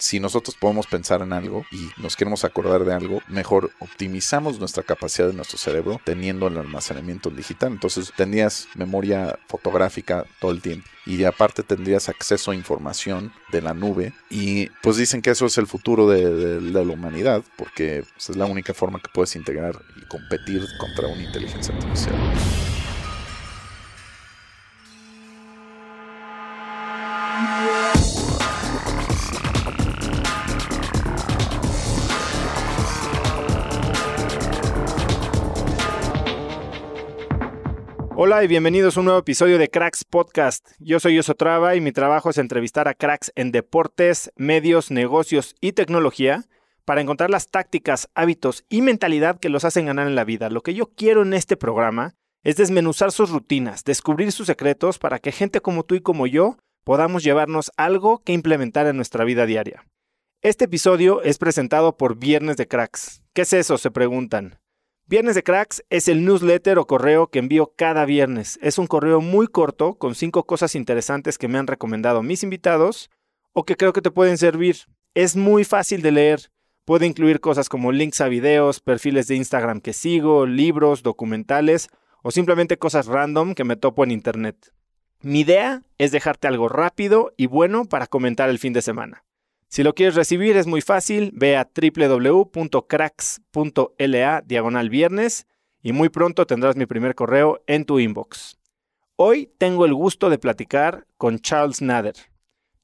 si nosotros podemos pensar en algo y nos queremos acordar de algo, mejor optimizamos nuestra capacidad de nuestro cerebro teniendo el almacenamiento digital. Entonces tendrías memoria fotográfica todo el tiempo y de aparte tendrías acceso a información de la nube y pues dicen que eso es el futuro de, la humanidad porque pues, es la única forma que puedes integrar y competir contra una inteligencia artificial. Hola y bienvenidos a un nuevo episodio de Cracks Podcast. Yo soy Traba y mi trabajo es entrevistar a cracks en deportes, medios, negocios y tecnología para encontrar las tácticas, hábitos y mentalidad que los hacen ganar en la vida. Lo que yo quiero en este programa es desmenuzar sus rutinas, descubrir sus secretos para que gente como tú y como yo podamos llevarnos algo que implementar en nuestra vida diaria. Este episodio es presentado por Viernes de Cracks. ¿Qué es eso? se preguntan. Viernes de Cracks es el newsletter o correo que envío cada viernes. Es un correo muy corto con cinco cosas interesantes que me han recomendado mis invitados o que creo que te pueden servir. Es muy fácil de leer. Puede incluir cosas como links a videos, perfiles de Instagram que sigo, libros, documentales o simplemente cosas random que me topo en internet. Mi idea es dejarte algo rápido y bueno para comentar el fin de semana. Si lo quieres recibir es muy fácil, ve a www.cracks.la diagonal viernes y muy pronto tendrás mi primer correo en tu inbox. Hoy tengo el gusto de platicar con Charles Nader.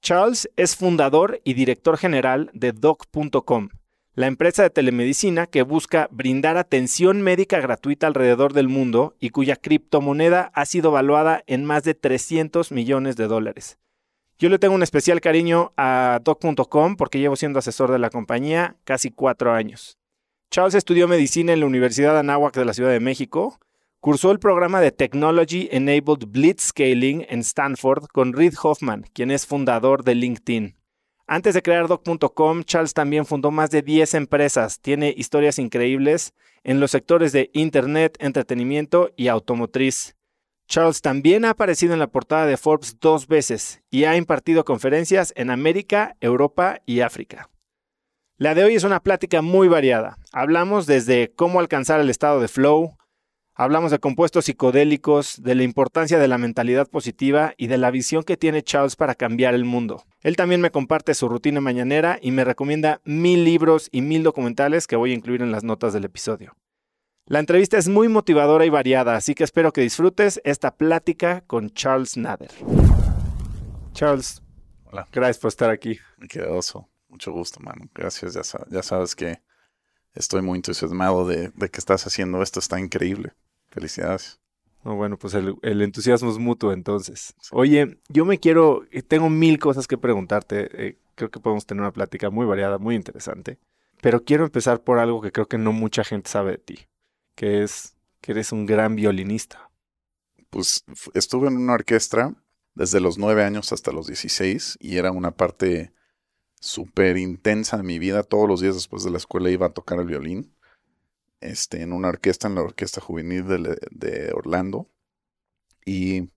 Charles es fundador y director general de doc.com, la empresa de telemedicina que busca brindar atención médica gratuita alrededor del mundo y cuya criptomoneda ha sido valuada en más de 300 millones de dólares. Yo le tengo un especial cariño a doc.com porque llevo siendo asesor de la compañía casi cuatro años. Charles estudió medicina en la Universidad Anáhuac de la Ciudad de México, cursó el programa de Technology Enabled Scaling en Stanford con Reid Hoffman, quien es fundador de LinkedIn. Antes de crear doc.com, Charles también fundó más de 10 empresas. Tiene historias increíbles en los sectores de Internet, entretenimiento y automotriz. Charles también ha aparecido en la portada de Forbes dos veces y ha impartido conferencias en América, Europa y África. La de hoy es una plática muy variada. Hablamos desde cómo alcanzar el estado de flow, hablamos de compuestos psicodélicos, de la importancia de la mentalidad positiva y de la visión que tiene Charles para cambiar el mundo. Él también me comparte su rutina mañanera y me recomienda mil libros y mil documentales que voy a incluir en las notas del episodio. La entrevista es muy motivadora y variada, así que espero que disfrutes esta plática con Charles Nader. Charles, Hola. gracias por estar aquí. Qué Mucho gusto, mano. Gracias. Ya, sabes que estoy muy entusiasmado de, que estás haciendo esto. Está increíble. Felicidades. bueno, pues el, entusiasmo es mutuo entonces. Oye, yo me quiero, eh, tengo mil cosas que preguntarte. Eh, creo que podemos tener una plática muy variada, muy interesante. Pero quiero empezar por algo que creo que no mucha gente sabe de ti que es que eres un gran violinista. Pues estuve en una orquesta desde los nueve años hasta los 16 y era una parte súper intensa de mi vida. Todos los días después de la escuela iba a tocar el violín este, en una orquesta, en la Orquesta Juvenil de, Orlando. Y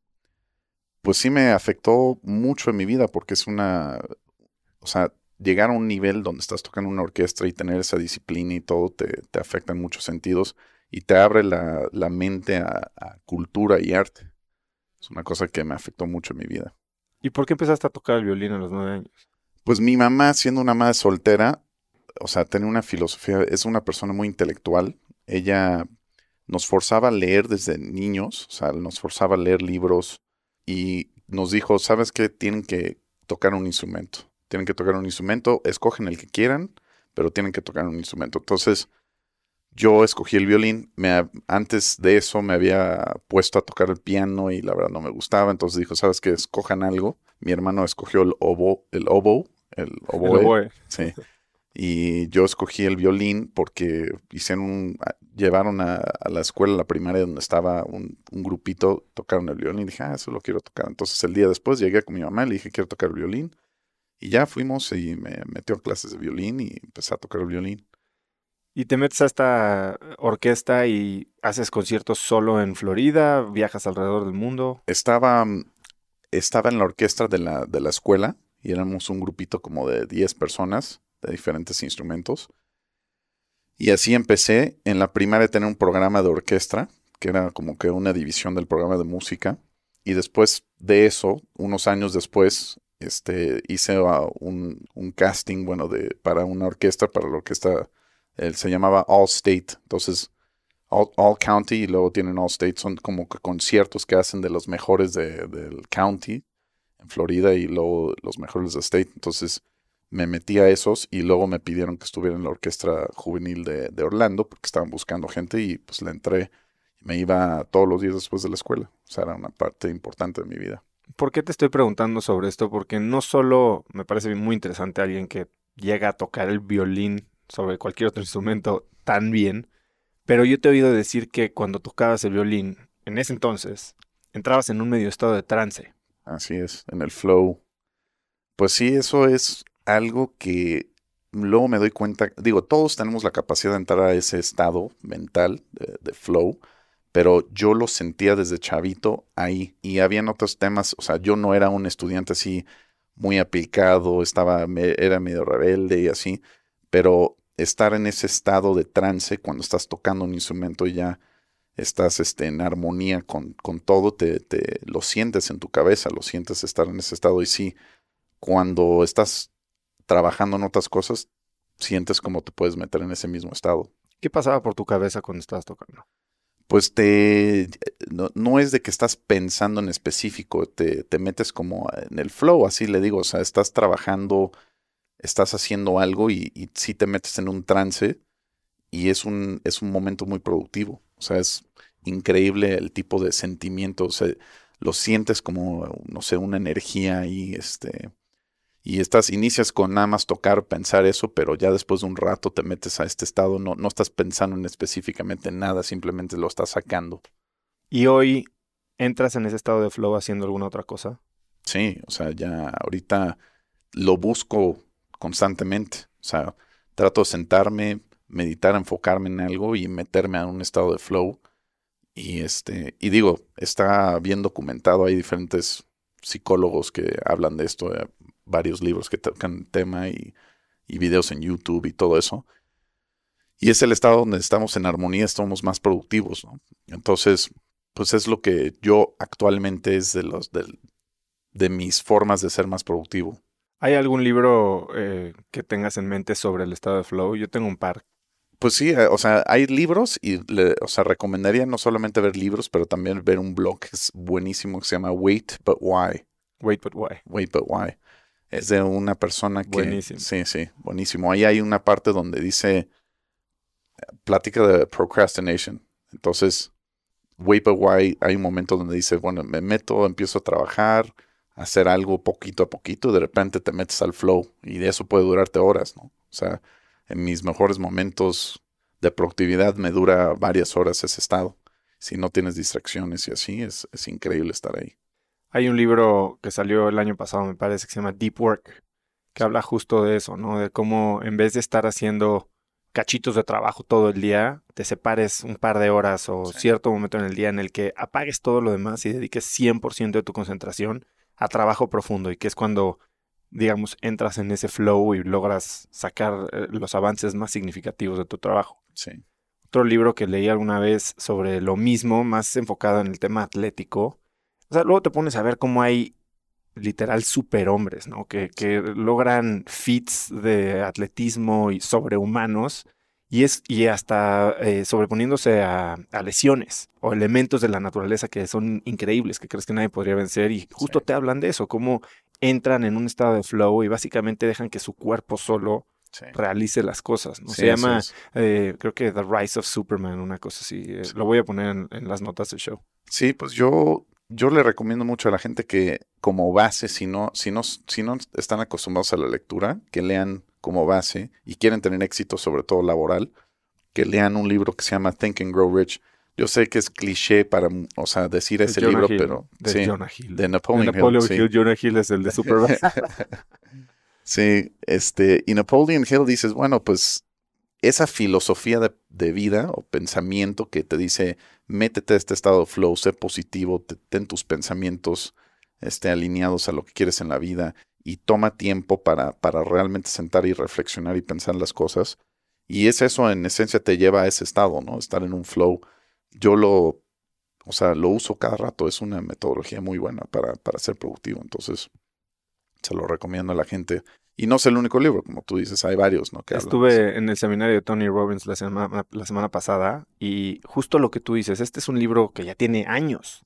pues sí me afectó mucho en mi vida porque es una, o sea, llegar a un nivel donde estás tocando una orquesta y tener esa disciplina y todo te afecta en muchos sentidos y te abre la, mente a, cultura y arte. Es una cosa que me afectó mucho en mi vida. ¿Y por qué empezaste a tocar el violín a los nueve años? Pues mi mamá, siendo una madre soltera, o sea, tiene una filosofía, es una persona muy intelectual. Ella nos forzaba a leer desde niños, o sea, nos forzaba a leer libros y nos dijo, ¿sabes qué? Tienen que tocar un instrumento. Tienen que tocar un instrumento, escogen el que quieran, pero tienen que tocar un instrumento. Entonces, yo escogí el violín. Me, antes de eso me había puesto a tocar el piano y la verdad no me gustaba. Entonces dijo, ¿sabes qué? Escojan algo. Mi hermano escogió el oboe, el oboe, el oboe. Sí. Y yo escogí el violín porque hicieron un, llevaron a, la escuela, la primaria donde estaba un, grupito, tocaron el violín. Y dije, ah, eso lo quiero tocar. Entonces el día después llegué con mi mamá y le dije, quiero tocar el violín. Y ya fuimos y me metió a clases de violín y empecé a tocar el violín. Y te metes a esta orquesta y haces conciertos solo en Florida, viajas alrededor del mundo. Estaba, mm, estaba en la orquesta de la, de la escuela y éramos un grupito como de 10 personas de diferentes instrumentos. Y así empecé. En la primaria tener un programa de orquesta, que era como que una división del programa de música. Y después de eso, unos años después, este, hice ah, un, casting, bueno, de, para una orquesta, para la orquesta él eh, se llamaba All State. Entonces, All, County y luego tienen All State. Son como que conciertos que hacen de los mejores de, del county en Florida y luego los mejores de State. Entonces, me metí a esos y luego me pidieron que estuviera en la orquesta juvenil de, de Orlando porque estaban buscando gente y pues le entré. Me iba todos los días después de la escuela. O sea, era una parte importante de mi vida. ¿Por qué te estoy preguntando sobre esto? Porque no solo me parece muy interesante alguien que llega a tocar el violín sobre cualquier otro instrumento tan bien, pero yo te he oído decir que cuando tocabas el violín, en ese entonces, entrabas en un medio estado de trance. Así es, en el flow. Pues sí, eso es algo que luego me doy cuenta, digo, todos tenemos la capacidad de entrar a ese estado mental de, flow, pero yo lo sentía desde chavito ahí y había otros temas, o sea, yo no era un estudiante así muy aplicado, estaba, era medio rebelde y así, pero estar en ese estado de trance cuando estás tocando un instrumento y ya estás este, en armonía con, con todo, te, lo sientes en tu cabeza, lo sientes estar en ese estado. Y sí, cuando estás trabajando en otras cosas, sientes como te puedes meter en ese mismo estado. ¿Qué pasaba por tu cabeza cuando estabas tocando? Pues te no, es de que estás pensando en específico, te, te, metes como en el flow, así le digo, o sea, estás trabajando estás haciendo algo y, si te metes en un trance y es un, es un momento muy productivo. O sea, es increíble el tipo de sentimiento. O sea, lo sientes como, no sé, una energía y este. Y estás, inicias con nada más tocar, pensar eso, pero ya después de un rato te metes a este estado, no, no estás pensando en específicamente nada, simplemente lo estás sacando. ¿Y hoy entras en ese estado de flow haciendo alguna otra cosa? Sí, o sea, ya ahorita lo busco constantemente. O sea, trato de sentarme, meditar, enfocarme en algo y meterme a un estado de flow. Y este, y digo, está bien documentado, hay diferentes psicólogos que hablan de esto, eh, varios libros que tocan el tema y, videos en YouTube y todo eso. Y es el estado donde estamos en armonía, estamos más productivos, Entonces, pues es lo que yo actualmente es de los de mis formas de ser más productivo. ¿Hay algún libro eh, que tengas en mente sobre el estado de flow? Yo tengo un par. Pues sí, eh, o sea, hay libros y, o sea, recomendaría no solamente ver libros, pero también ver un blog que es buenísimo que se llama Wait But Why. Wait But Why. Wait But Why. Es de una persona que... Buenísimo. Sí, sí, buenísimo. Ahí hay una parte donde dice plática de procrastination. Entonces, Wait But Why, hay un momento donde dice, bueno, me meto, empiezo a trabajar, hacer algo poquito a poquito, de repente te metes al flow y de eso puede durarte horas, ¿no? O sea, en mis mejores momentos de productividad me dura varias horas ese estado. Si no tienes distracciones y así, es, increíble estar ahí. Hay un libro que salió el año pasado, me parece, que se llama Deep Work, que habla justo de eso, ¿no? De cómo en vez de estar haciendo cachitos de trabajo todo el día, te separes un par de horas o cierto momento en el día en el que apagues todo lo demás y dediques 100% de tu concentración a trabajo profundo y que es cuando, digamos, entras en ese flow y logras sacar eh, los avances más significativos de tu trabajo. Sí. Otro libro que leí alguna vez sobre lo mismo, más enfocado en el tema atlético. O sea, luego te pones a ver cómo hay literal superhombres, ¿no? Que, que logran feats de atletismo y sobrehumanos y, es, y hasta eh, sobreponiéndose a, lesiones o elementos de la naturaleza que son increíbles, que crees que nadie podría vencer. Y justo te hablan de eso, cómo entran en un estado de flow y básicamente dejan que su cuerpo solo realice las cosas. ¿no? Se llama, eh, creo que The Rise of Superman, una cosa así. Eh, lo voy a poner en, las notas del show. Sí, pues yo, yo le recomiendo mucho a la gente que como base, si no, si, no, si no están acostumbrados a la lectura, que lean como base y quieren tener éxito, sobre todo laboral, que lean un libro que se llama Think and Grow Rich. Yo sé que es cliché para, mm, o sea, decir ese libro, pero de sí, Hill. de Napoleon, de Napoleon Hill. Hill es el de Superman. sí, este, y Napoleon Hill dices, bueno, pues esa filosofía de, vida o pensamiento que te dice, métete a este estado de flow, sé positivo, ten tus pensamientos este, alineados a lo que quieres en la vida, y toma tiempo para, para realmente sentar y reflexionar y pensar las cosas. Y es eso, en esencia, te lleva a ese estado, ¿no? Estar en un flow. Yo lo, o sea, lo uso cada rato. Es una metodología muy buena para, para ser productivo. Entonces, se lo recomiendo a la gente. Y no es el único libro, como tú dices, hay varios, ¿no? Estuve en el seminario de Tony Robbins la semana, la semana pasada y justo lo que tú dices, este es un libro que ya tiene años,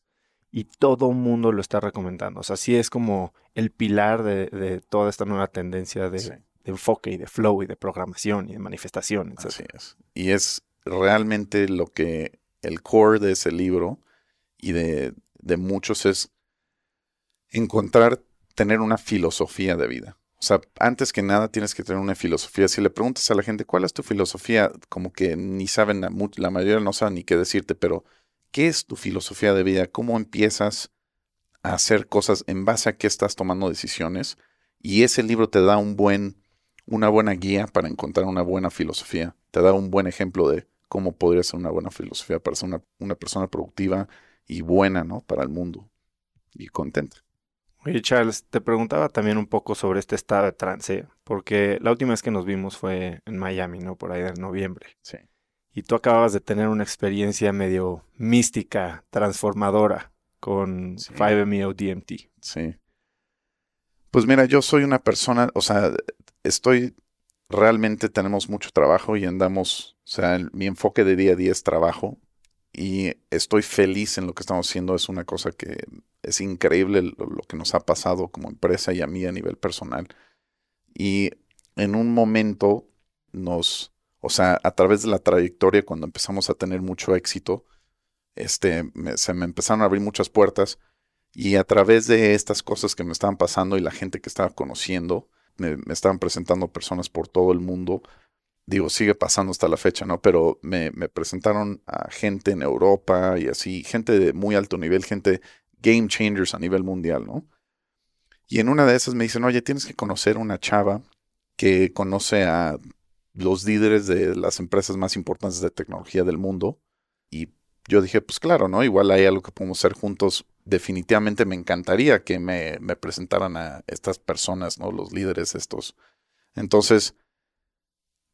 y todo el mundo lo está recomendando. O sea, sí es como el pilar de, toda esta nueva tendencia de, enfoque y de flow y de programación y de manifestación. Así es. Y es realmente lo que el core de ese libro y de, muchos es encontrar, tener una filosofía de vida. O sea, antes que nada tienes que tener una filosofía. Si le preguntas a la gente cuál es tu filosofía, como que ni saben, la mayoría no saben ni qué decirte, pero ¿Qué es tu filosofía de vida? ¿Cómo empiezas a hacer cosas en base a qué estás tomando decisiones? Y ese libro te da una buena guía para encontrar una buena filosofía. Te da un buen ejemplo de cómo podría ser una buena filosofía para ser una, persona productiva y buena, ¿no? Para el mundo y contenta. Oye, Charles, te preguntaba también un poco sobre este estado de trance, porque la última vez que nos vimos fue en Miami, ¿no? Por ahí en noviembre. Sí y tú acababas de tener una experiencia medio mística, transformadora con Five 5-MeO DMT. Sí. Pues mira, yo soy una persona, o sea, estoy realmente tenemos mucho trabajo y andamos, o sea, mi enfoque de día a día es trabajo y estoy feliz en lo que estamos haciendo. Es una cosa que es increíble lo, que nos ha pasado como empresa y a mí a nivel personal. Y en un momento nos o sea, a través de la trayectoria, cuando empezamos a tener mucho éxito, este, se me empezaron a abrir muchas puertas y a través de estas cosas que me estaban pasando y la gente que estaba conociendo, me, estaban presentando personas por todo el mundo. Digo, sigue pasando hasta la fecha, ¿no? Pero me, me presentaron a gente en Europa y así, gente de muy alto nivel, gente game changers a nivel mundial, ¿no? Y en una de esas me dicen, oye, tienes que conocer una chava que conoce a los líderes de las empresas más importantes de tecnología del mundo. Y yo dije, pues claro, ¿no? Igual hay algo que podemos hacer juntos. Definitivamente me encantaría que me, presentaran a estas personas, ¿no? Los líderes estos. Entonces,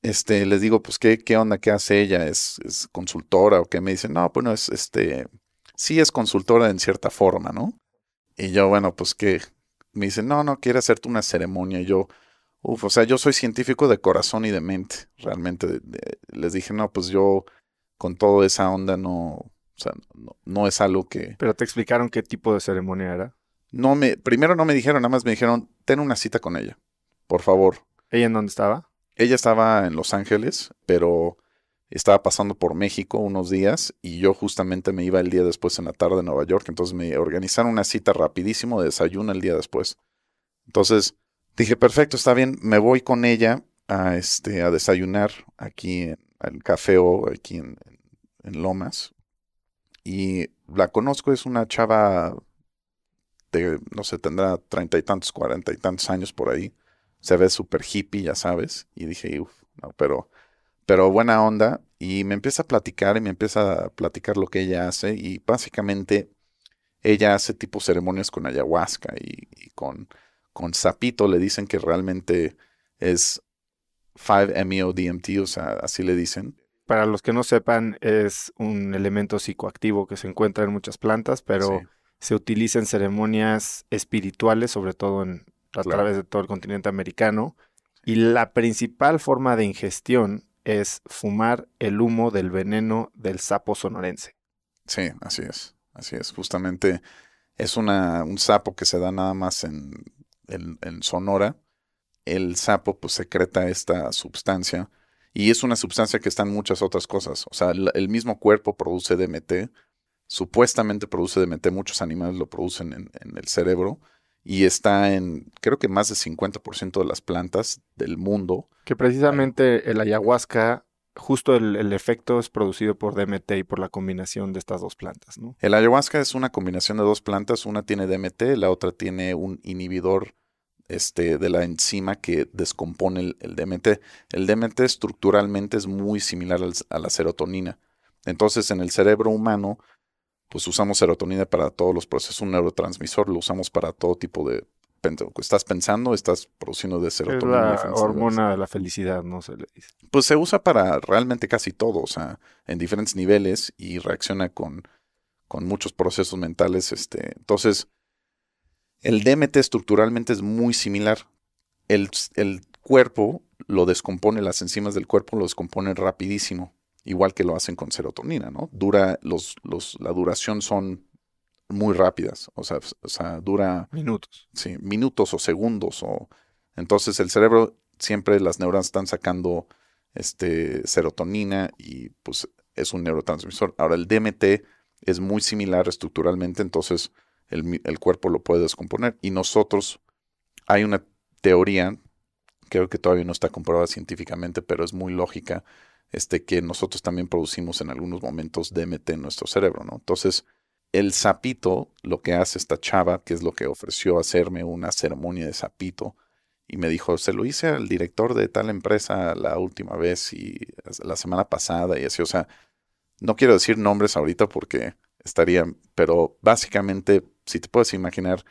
este, les digo, pues, ¿qué, qué onda? ¿Qué hace ella? ¿Es, ¿Es, consultora? O qué me dicen, no, bueno, es este. Sí es consultora en cierta forma, ¿no? Y yo, bueno, pues ¿qué? me dicen, no, no, quiere hacerte una ceremonia. yo, Uf, o sea, yo soy científico de corazón y de mente, realmente. les dije, no, pues yo con toda esa onda no, o sea, no, es algo que... Pero te explicaron qué tipo de ceremonia era. No me, primero no me dijeron, nada más me dijeron, ten una cita con ella, por favor. ¿Ella en dónde estaba? Ella estaba en Los Ángeles, pero estaba pasando por México unos días y yo justamente me iba el día después en la tarde a Nueva York, entonces me organizaron una cita rapidísimo de desayuno el día después. Entonces, Dije, perfecto, está bien, me voy con ella a, este, a desayunar aquí en el café o aquí en, Lomas. Y la conozco, es una chava de, no sé, tendrá treinta y tantos, cuarenta y tantos años por ahí. Se ve súper hippie, ya sabes. Y dije, uff, no, pero, pero buena onda. Y me empieza a platicar y me empieza a platicar lo que ella hace. Y básicamente ella hace tipo ceremonias con ayahuasca y con con sapito le dicen que realmente es 5-MeO-DMT, o sea, así le dicen. Para los que no sepan, es un elemento psicoactivo que se encuentra en muchas plantas, pero se utiliza en ceremonias espirituales, sobre todo en, a través de todo el continente americano. Y la principal forma de ingestión es fumar el humo del veneno del sapo sonorense. Sí, así es, así es. Justamente es un sapo que se da nada más en en, Sonora, el sapo pues secreta esta sustancia y es una sustancia que está en muchas otras cosas. O sea, el, mismo cuerpo produce DMT, supuestamente produce DMT, muchos animales lo producen en, el cerebro y está en creo que más del 50% de las plantas del mundo. Que precisamente el ayahuasca, justo el, el, efecto es producido por DMT y por la combinación de estas dos plantas, ¿no? El ayahuasca es una combinación de dos plantas, una tiene DMT, la otra tiene un inhibidor este, de la enzima que descompone el, DMT. El DMT estructuralmente es muy similar a la serotonina. Entonces, en el cerebro humano, pues usamos serotonina para todos los procesos, un neurotransmisor, lo usamos para todo tipo de... Estás pensando, estás produciendo de serotonina. la hormona de la felicidad, ¿no? Se le dice. Pues se usa para realmente casi todo, o sea, en diferentes niveles y reacciona con, muchos procesos mentales. Este. Entonces, el DMT estructuralmente es muy similar. El, cuerpo lo descompone, las enzimas del cuerpo lo descomponen rapidísimo, igual que lo hacen con serotonina, ¿no? Dura, los, los, la duración son muy rápidas, o sea, sea, dura... Minutos. Sí, minutos o segundos. O, entonces el cerebro, siempre las neuronas están sacando este, serotonina y pues es un neurotransmisor. Ahora el DMT es muy similar estructuralmente, entonces el, cuerpo lo puede descomponer. Y nosotros, hay una teoría, creo que todavía no está comprobada científicamente, pero es muy lógica, este, que nosotros también producimos en algunos momentos DMT en nuestro cerebro, ¿no? Entonces, el sapito, lo que hace esta chava, que es lo que ofreció hacerme una ceremonia de sapito, y me dijo, se lo hice al director de tal empresa la última vez y la semana pasada y así, o sea, no quiero decir nombres ahorita porque estaría, pero básicamente si te puedes imaginar,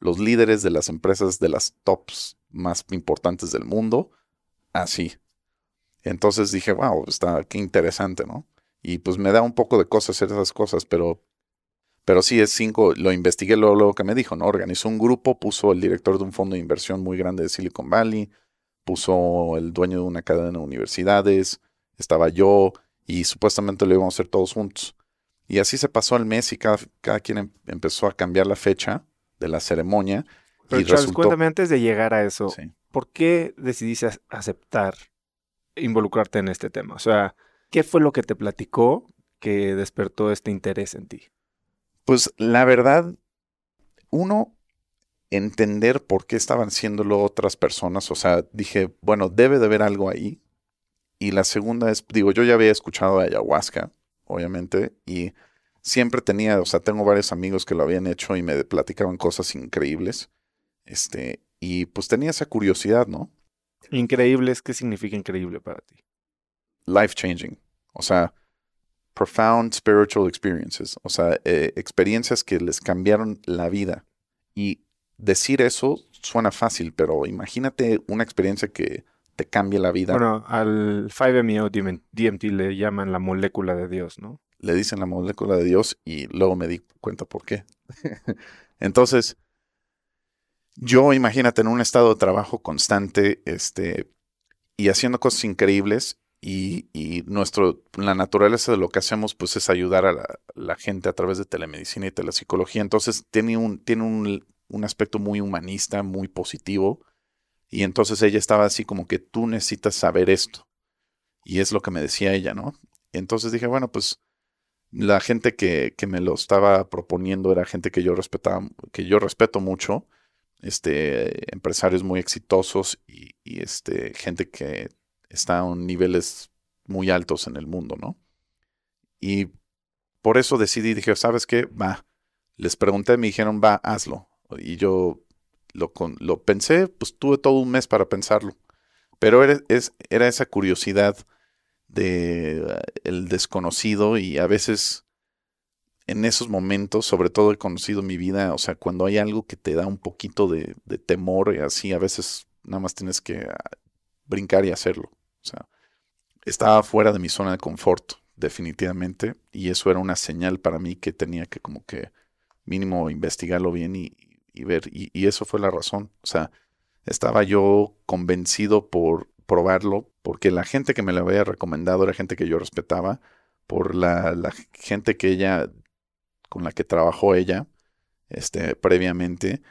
los líderes de las empresas de las tops más importantes del mundo, así. Entonces dije, wow, está qué interesante, ¿no? Y pues me da un poco de cosas esas cosas, pero, pero sí es cinco, lo investigué luego, luego que me dijo, ¿no? Organizó un grupo, puso el director de un fondo de inversión muy grande de Silicon Valley, puso el dueño de una cadena de universidades, estaba yo, y supuestamente lo íbamos a hacer todos juntos. Y así se pasó el mes y cada, quien em, empezó a cambiar la fecha de la ceremonia. Pero y Charles, cuéntame antes de llegar a eso, ¿por qué decidiste aceptar involucrarte en este tema? O sea, ¿qué fue lo que te platicó que despertó este interés en ti? Pues la verdad, uno, entender por qué estaban haciéndolo otras personas. O sea, dije, bueno, debe de haber algo ahí. Y la segunda es, digo, yo ya había escuchado de ayahuasca, obviamente, y siempre tenía, o sea, tengo varios amigos que lo habían hecho y me platicaban cosas increíbles. Este, y pues tenía esa curiosidad, ¿no? Increíbles, ¿qué significa increíble para ti? Life changing. O sea, profound spiritual experiences. O sea, eh, experiencias que les cambiaron la vida. Y decir eso suena fácil, pero imagínate una experiencia que te cambie la vida. Bueno, al 5-MeO DMT le llaman la molécula de Dios, ¿no? le dicen la molécula de Dios y luego me di cuenta por qué. Entonces, yo imagínate en un estado de trabajo constante este, y haciendo cosas increíbles y, y, nuestro, la naturaleza de lo que hacemos pues es ayudar a la, gente a través de telemedicina y telepsicología. Entonces tiene, un, tiene un, aspecto muy humanista, muy positivo. Y entonces ella estaba así como que tú necesitas saber esto. Y es lo que me decía ella, ¿no? Entonces dije, bueno, pues la gente que, me lo estaba proponiendo era gente que yo respetaba, que yo respeto mucho, este, empresarios muy exitosos y, este, gente que está en niveles muy altos en el mundo, ¿no? Y por eso decidí, dije, ¿sabes qué? Va. Les pregunté, me dijeron, va, hazlo. Y yo lo, lo pensé, pues tuve todo un mes para pensarlo. Pero era esa curiosidad de ah, el desconocido y a veces en esos momentos, sobre todo he conocido mi vida, o sea, cuando hay algo que te da un poquito de, temor y eh, así, a veces nada más tienes que ah, brincar y hacerlo. O sea, estaba fuera de mi zona de confort, definitivamente, y eso era una señal para mí que tenía que como que mínimo investigarlo bien y, ver, y, y, eso fue la razón. O sea, estaba yo convencido por probarlo porque la gente que me la había recomendado era gente que yo respetaba, por la, gente que ella, con la que trabajó ella este, previamente.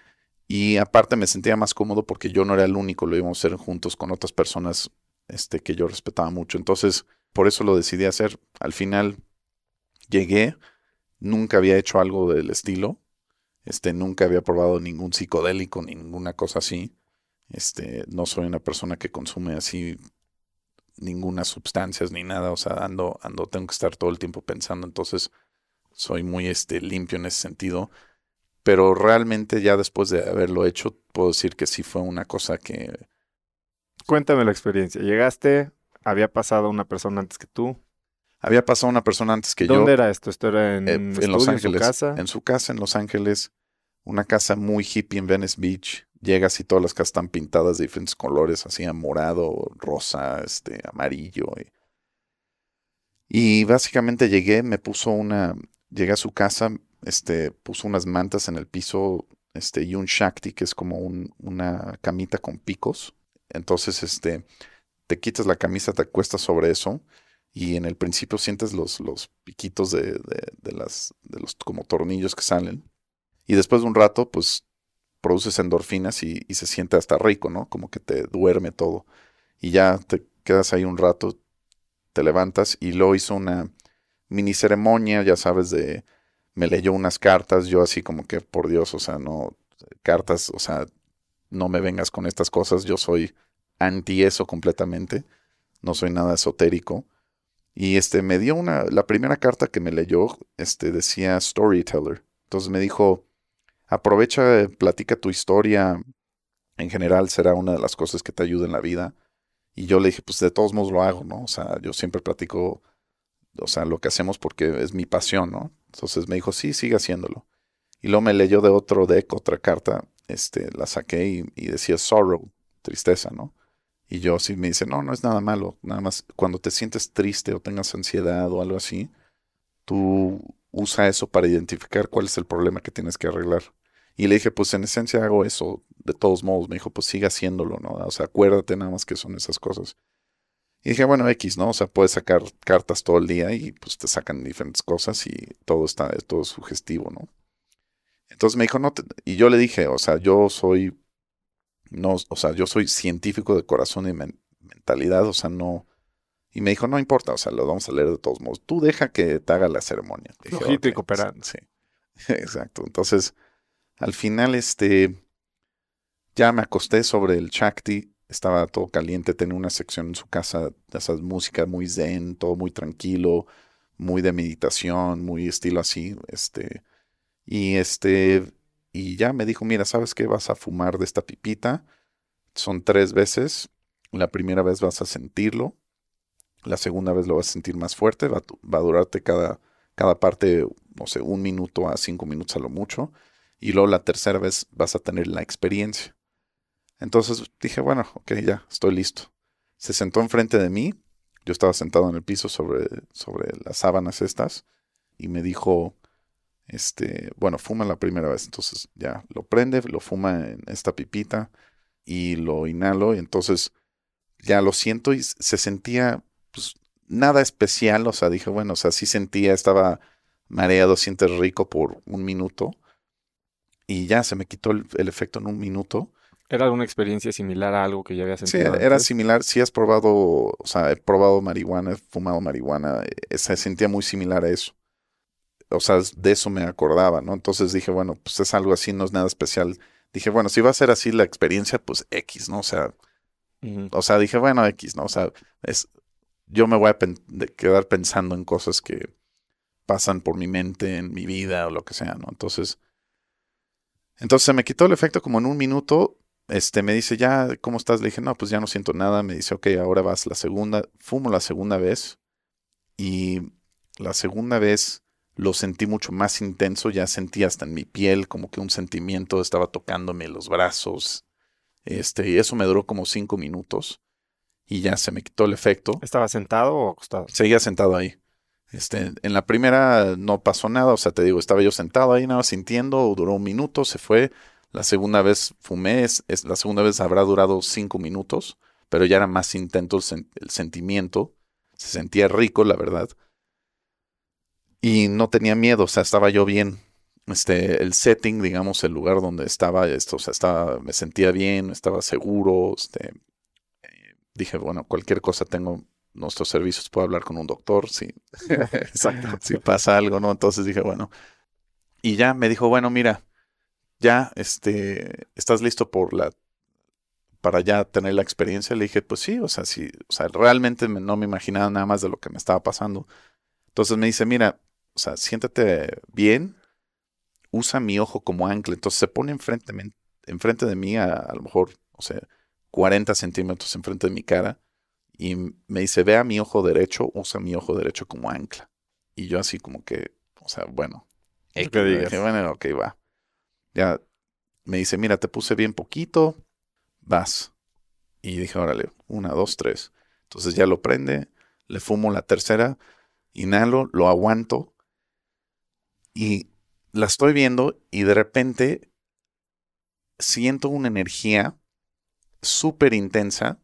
Y aparte me sentía más cómodo porque yo no era el único, lo íbamos a hacer juntos con otras personas este, que yo respetaba mucho. Entonces, por eso lo decidí hacer. Al final llegué, nunca había hecho algo del estilo, este, nunca había probado ningún psicodélico, ninguna cosa así. Este, no soy una persona que consume así ninguna sustancias ni nada, o sea, ando, ando, tengo que estar todo el tiempo pensando, entonces soy muy este, limpio en ese sentido, pero realmente ya después de haberlo hecho, puedo decir que sí fue una cosa que... Cuéntame la experiencia, llegaste, había pasado una persona antes que tú. Había pasado una persona antes que yo. ¿Dónde era esto? ¿Esto era en, eh, En su casa. En su casa, en Los Ángeles. Una casa muy hippie en Venice Beach llegas y todas las casas están pintadas de diferentes colores, así a morado, rosa, este, amarillo. Y, básicamente llegué, me puso una, llegué a su casa, este, puso unas mantas en el piso, este, y un shakti, que es como una camita con picos. Entonces, este, te quitas la camisa, te acuestas sobre eso, y en el principio sientes los, los piquitos de, de, de, las, de los como tornillos que salen. Y después de un rato, pues produces endorfinas y, se siente hasta rico, ¿no? Como que te duerme todo. Y ya te quedas ahí un rato, te levantas y lo hizo una mini ceremonia, ya sabes, de... Me leyó unas cartas, yo así como que, por Dios, o sea, no, cartas, o sea, no me vengas con estas cosas, yo soy anti eso completamente, no soy nada esotérico. Y este me dio una, la primera carta que me leyó, este decía storyteller. Entonces me dijo, Aprovecha, platica tu historia. En general será una de las cosas que te ayuda en la vida. Y yo le dije, pues de todos modos lo hago, ¿no? O sea, yo siempre platico, o sea, lo que hacemos porque es mi pasión, ¿no? Entonces me dijo, sí, sigue haciéndolo. Y luego me leyó de otro deck, otra carta, este, la saqué y, y decía sorrow, tristeza, ¿no? Y yo sí me dice, no, no es nada malo, nada más cuando te sientes triste o tengas ansiedad o algo así, tú usa eso para identificar cuál es el problema que tienes que arreglar. Y le dije, pues en esencia hago eso, de todos modos. Me dijo, pues sigue haciéndolo, ¿no? O sea, acuérdate nada más que son esas cosas. Y dije, bueno, X, ¿no? O sea, puedes sacar cartas todo el día y pues te sacan diferentes cosas y todo está, todo es sugestivo, ¿no? Entonces me dijo, no, te... y yo le dije, o sea, yo soy, no, o sea, yo soy científico de corazón y mentalidad, o sea, no, y me dijo, no importa, o sea, lo vamos a leer de todos modos. Tú deja que te haga la ceremonia. Ojito Sí, Exacto. Entonces, al final, este, ya me acosté sobre el Shakti. Estaba todo caliente, tenía una sección en su casa, de esas música muy zen, todo muy tranquilo, muy de meditación, muy estilo así, este. Y este, y ya me dijo, mira, ¿sabes qué? Vas a fumar de esta pipita. Son tres veces. La primera vez vas a sentirlo, la segunda vez lo vas a sentir más fuerte, va, a durarte cada, cada parte, no sé, un minuto a cinco minutos a lo mucho. Y luego la tercera vez vas a tener la experiencia. Entonces dije, bueno, ok, ya, estoy listo. Se sentó enfrente de mí, yo estaba sentado en el piso sobre, sobre las sábanas estas, y me dijo, este, bueno, fuma la primera vez. Entonces ya lo prende, lo fuma en esta pipita y lo inhalo. Y entonces ya lo siento y se sentía pues, nada especial, o sea, dije, bueno, o sea, sí sentía, estaba mareado, sientes rico por un minuto y ya se me quitó el, efecto en un minuto. ¿Era alguna experiencia similar a algo que ya había sentido? Sí, era similar. Sí has probado, o sea, he probado marihuana, he fumado marihuana, eh, se sentía muy similar a eso. O sea, de eso me acordaba, ¿no? Entonces dije, bueno, pues es algo así, no es nada especial. Dije, bueno, si va a ser así la experiencia, pues X, ¿no? O sea, o sea, dije, bueno, X, ¿no? O sea, es, yo me voy a quedar pensando en cosas que pasan por mi mente, en mi vida o lo que sea, ¿no? Entonces, entonces se me quitó el efecto como en un minuto. Este, me dice, ya, ¿cómo estás? Le dije, no, pues ya no siento nada. Me dice, ok, ahora vas la segunda, fumo la segunda vez. Y la segunda vez lo sentí mucho más intenso, ya sentí hasta en mi piel como que un sentimiento estaba tocándome los brazos. Este, y eso me duró como cinco minutos y ya se me quitó el efecto. ¿Estaba sentado o acostado? Seguía sentado ahí. Este, en la primera no pasó nada, o sea, te digo, estaba yo sentado ahí nada sintiendo, duró un minuto, se fue. La segunda vez fumé, es, la segunda vez habrá durado cinco minutos, pero ya era más intento el, sentimiento, se sentía rico, la verdad. Y no tenía miedo, o sea, estaba yo bien. Este, el setting, digamos, el lugar donde estaba, esto, o sea, estaba, me sentía bien, estaba seguro, este, dije, bueno, cualquier cosa tengo nuestros servicios, puedo hablar con un doctor, si, si pasa algo, ¿no? Entonces dije, bueno. Y ya me dijo, bueno, mira, ya este, estás listo por la para ya tener la experiencia, le dije, pues sí, o sea, sí, o sea, realmente no me imaginaba nada más de lo que me estaba pasando. Entonces me dice, mira, o sea, siéntate bien, usa mi ojo como ancla. Entonces se pone enfrente, enfrente de mí, a lo mejor, o sea, 40 centímetros enfrente de mi cara y me dice, vea mi ojo derecho, usa mi ojo derecho como ancla. Y yo así como que, o sea, bueno. bueno, ok, va. Ya me dice, mira, te puse bien poquito, vas. Y dije, órale, una, dos, tres. Entonces ya lo prende, le fumo la tercera, inhalo, lo aguanto y la estoy viendo y de repente siento una energía súper intensa,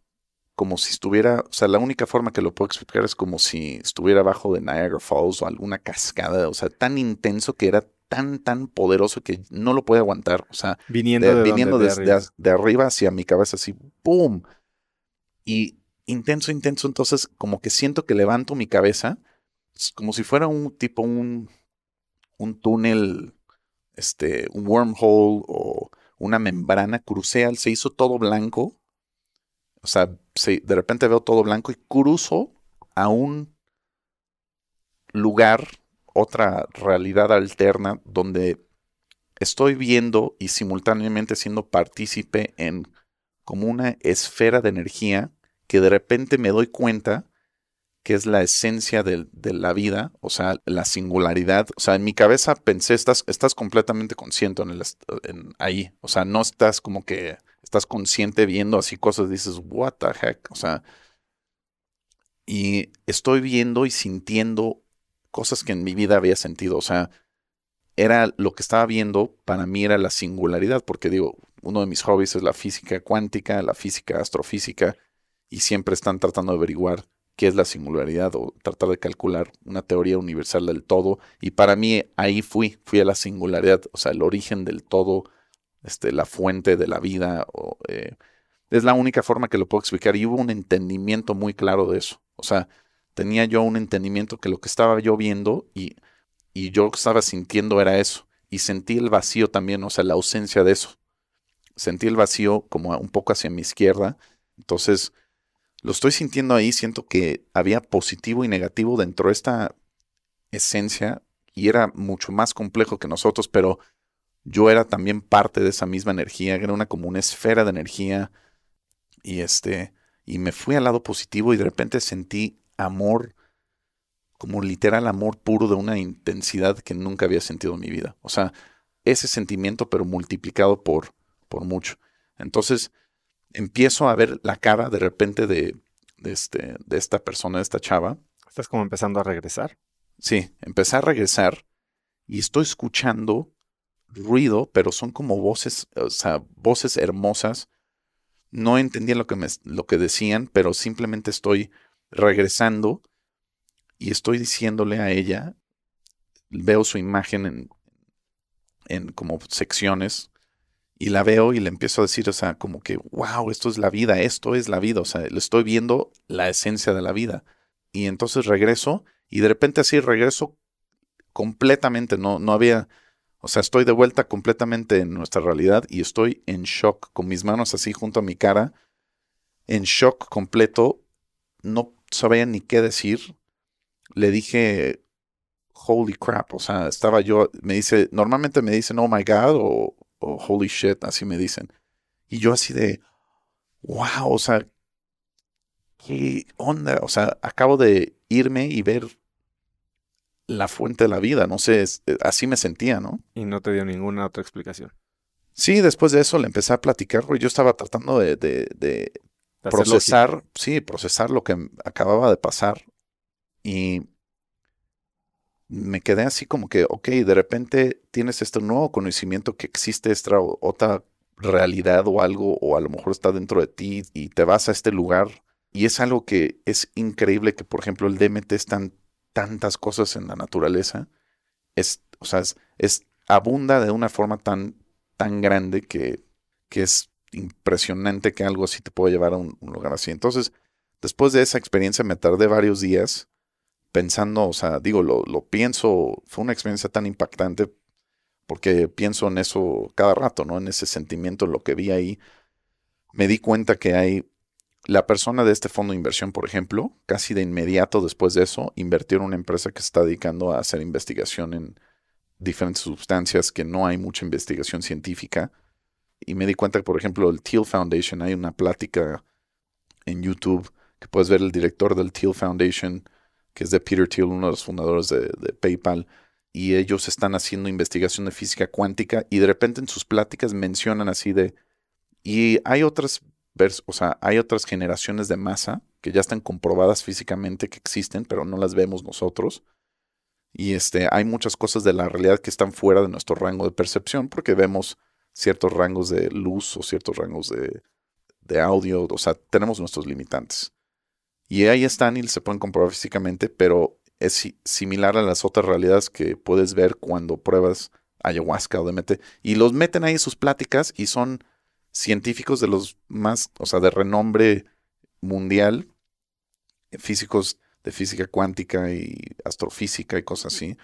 como si estuviera, o sea, la única forma que lo puedo explicar es como si estuviera abajo de Niagara Falls o alguna cascada, o sea, tan intenso que era tan, tan poderoso que no lo puede aguantar, o sea, viniendo, de, viniendo de, arriba. hacia mi cabeza, así, ¡boom! Y intenso, intenso, entonces como que siento que levanto mi cabeza, como si fuera un tipo, un, un túnel, este, un wormhole o una membrana crucial, se hizo todo blanco. O sea, de repente veo todo blanco y cruzo a un lugar, otra realidad alterna, donde estoy viendo y simultáneamente siendo partícipe en como una esfera de energía que de repente me doy cuenta que es la esencia de, la vida, o sea, la singularidad. O sea, en mi cabeza pensé, estás, estás completamente consciente en ahí. O sea, no estás como que estás consciente viendo así cosas, dices, what the heck. O sea, y estoy viendo y sintiendo cosas que en mi vida había sentido. O sea, era lo que estaba viendo para mí era la singularidad, porque digo, uno de mis hobbies es la física cuántica, la física astrofísica, y siempre están tratando de averiguar qué es la singularidad o tratar de calcular una teoría universal del todo. Y para mí ahí fui, fui a la singularidad, o sea, el origen del todo, este, la fuente de la vida. O, eh, es la única forma que lo puedo explicar y hubo un entendimiento muy claro de eso. O sea, tenía yo un entendimiento que lo que estaba yo viendo y, y yo estaba sintiendo era eso. Y sentí el vacío también, o sea, la ausencia de eso. Sentí el vacío como un poco hacia mi izquierda. Entonces, lo estoy sintiendo ahí, siento que había positivo y negativo dentro de esta esencia y era mucho más complejo que nosotros, pero yo era también parte de esa misma energía, era una como una esfera de energía y este y me fui al lado positivo y de repente sentí amor como literal amor puro de una intensidad que nunca había sentido en mi vida. O sea, ese sentimiento pero multiplicado por por mucho. Entonces, empiezo a ver la cara de repente de, este, de esta persona, de esta chava. Estás como empezando a regresar. Sí, empecé a regresar y estoy escuchando ruido, pero son como voces, o sea, voces hermosas. No entendía lo que, me, lo que decían, pero simplemente estoy regresando y estoy diciéndole a ella, veo su imagen en, en como secciones y la veo y le empiezo a decir, o sea, como que, wow, esto es la vida, esto es la vida, o sea, le estoy viendo la esencia de la vida. Y entonces regreso y de repente así regreso completamente, no, no había, o sea, estoy de vuelta completamente en nuestra realidad y estoy en shock, con mis manos así junto a mi cara, en shock completo, no sabía ni qué decir. Le dije, holy crap, o sea, estaba yo, me dice, normalmente me dicen, oh my God, o o holy shit, así me dicen. Y yo así de, wow, o sea, ¿qué onda? O sea, acabo de irme y ver la fuente de la vida, no sé, eh, así me sentía, ¿no? Y no te dio ninguna otra explicación. Sí, después de eso le empecé a platicar, y yo estaba tratando de, de procesar, sí, procesar lo que acababa de pasar. Y me quedé así como que, ok, de repente tienes este nuevo conocimiento que existe esta otra realidad o algo, o a lo mejor está dentro de ti y te vas a este lugar. Y es algo que es increíble que, por ejemplo, el DMT están tantas cosas en la naturaleza. Es, o sea, es, abunda de una forma tan, tan grande que, que es impresionante que algo así te pueda llevar a un lugar así. Entonces, después de esa experiencia me tardé varios días pensando, o sea, digo, lo, pienso, fue una experiencia tan impactante porque pienso en eso cada rato, ¿no? En ese sentimiento, lo que vi ahí, me di cuenta que hay la persona de este fondo de inversión, por ejemplo, casi de inmediato después de eso, invirtió en una empresa que está dedicando a hacer investigación en diferentes sustancias que no hay mucha investigación científica. Y me di cuenta que, por ejemplo, el Teal Foundation, hay una plática en YouTube que puedes ver el director del Teal Foundation que es de Peter Thiel, uno de los fundadores de, PayPal, y ellos están haciendo investigación de física cuántica y de repente en sus pláticas mencionan así de, y hay otras, o sea, hay otras generaciones de masa que ya están comprobadas físicamente que existen, pero no las vemos nosotros. Y este, hay muchas cosas de la realidad que están fuera de nuestro rango de percepción porque vemos ciertos rangos de luz o ciertos rangos de, de audio, o sea, tenemos nuestros limitantes. Y ahí están y se pueden comprobar físicamente, pero es similar a las otras realidades que puedes ver cuando pruebas ayahuasca o DMT. Y los meten ahí en sus pláticas y son científicos de los más, o sea, de renombre mundial, físicos de física cuántica y astrofísica y cosas así.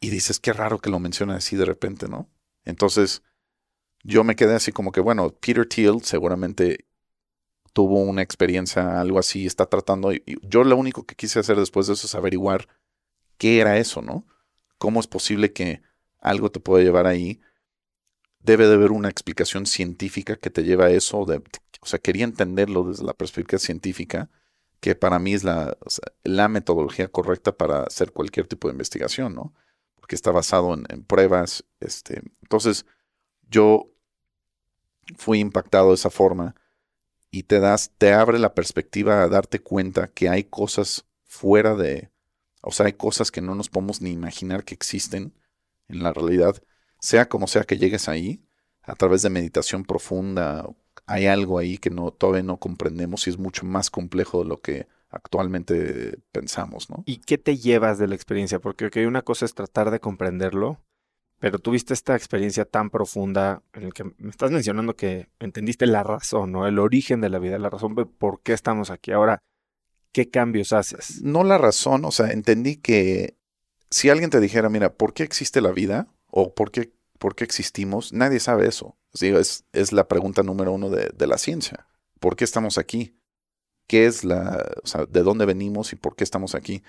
Y dices, qué raro que lo menciona así de repente, ¿no? Entonces, yo me quedé así como que, bueno, Peter Thiel seguramente tuvo una experiencia, algo así, está tratando. Y yo lo único que quise hacer después de eso es averiguar qué era eso, ¿no? ¿Cómo es posible que algo te pueda llevar ahí? Debe de haber una explicación científica que te lleva a eso. o sea, quería entenderlo desde la perspectiva científica, que para mí es la, metodología correcta para hacer cualquier tipo de investigación, ¿no? Porque está basado en, pruebas. Este. Entonces, yo fui impactado de esa forma y te das, te abre la perspectiva a darte cuenta que hay cosas fuera de, o sea, hay cosas que no nos podemos ni imaginar que existen en la realidad, sea como sea que llegues ahí, a través de meditación profunda, hay algo ahí que no, todavía no comprendemos y es mucho más complejo de lo que actualmente pensamos, ¿no? ¿Y qué te llevas de la experiencia? Porque una cosa es tratar de comprenderlo, pero tuviste esta experiencia tan profunda en la que me estás mencionando que entendiste la razón, ¿no? El origen de la vida, la razón de por qué estamos aquí. Ahora, ¿qué cambios haces? No la razón, o sea, entendí que si alguien te dijera, mira, ¿por qué existe la vida? ¿O por qué, por existimos? Nadie sabe eso. es, es la pregunta número uno de, la ciencia. ¿Por qué estamos aquí? ¿Qué es la, de dónde venimos y por qué estamos aquí?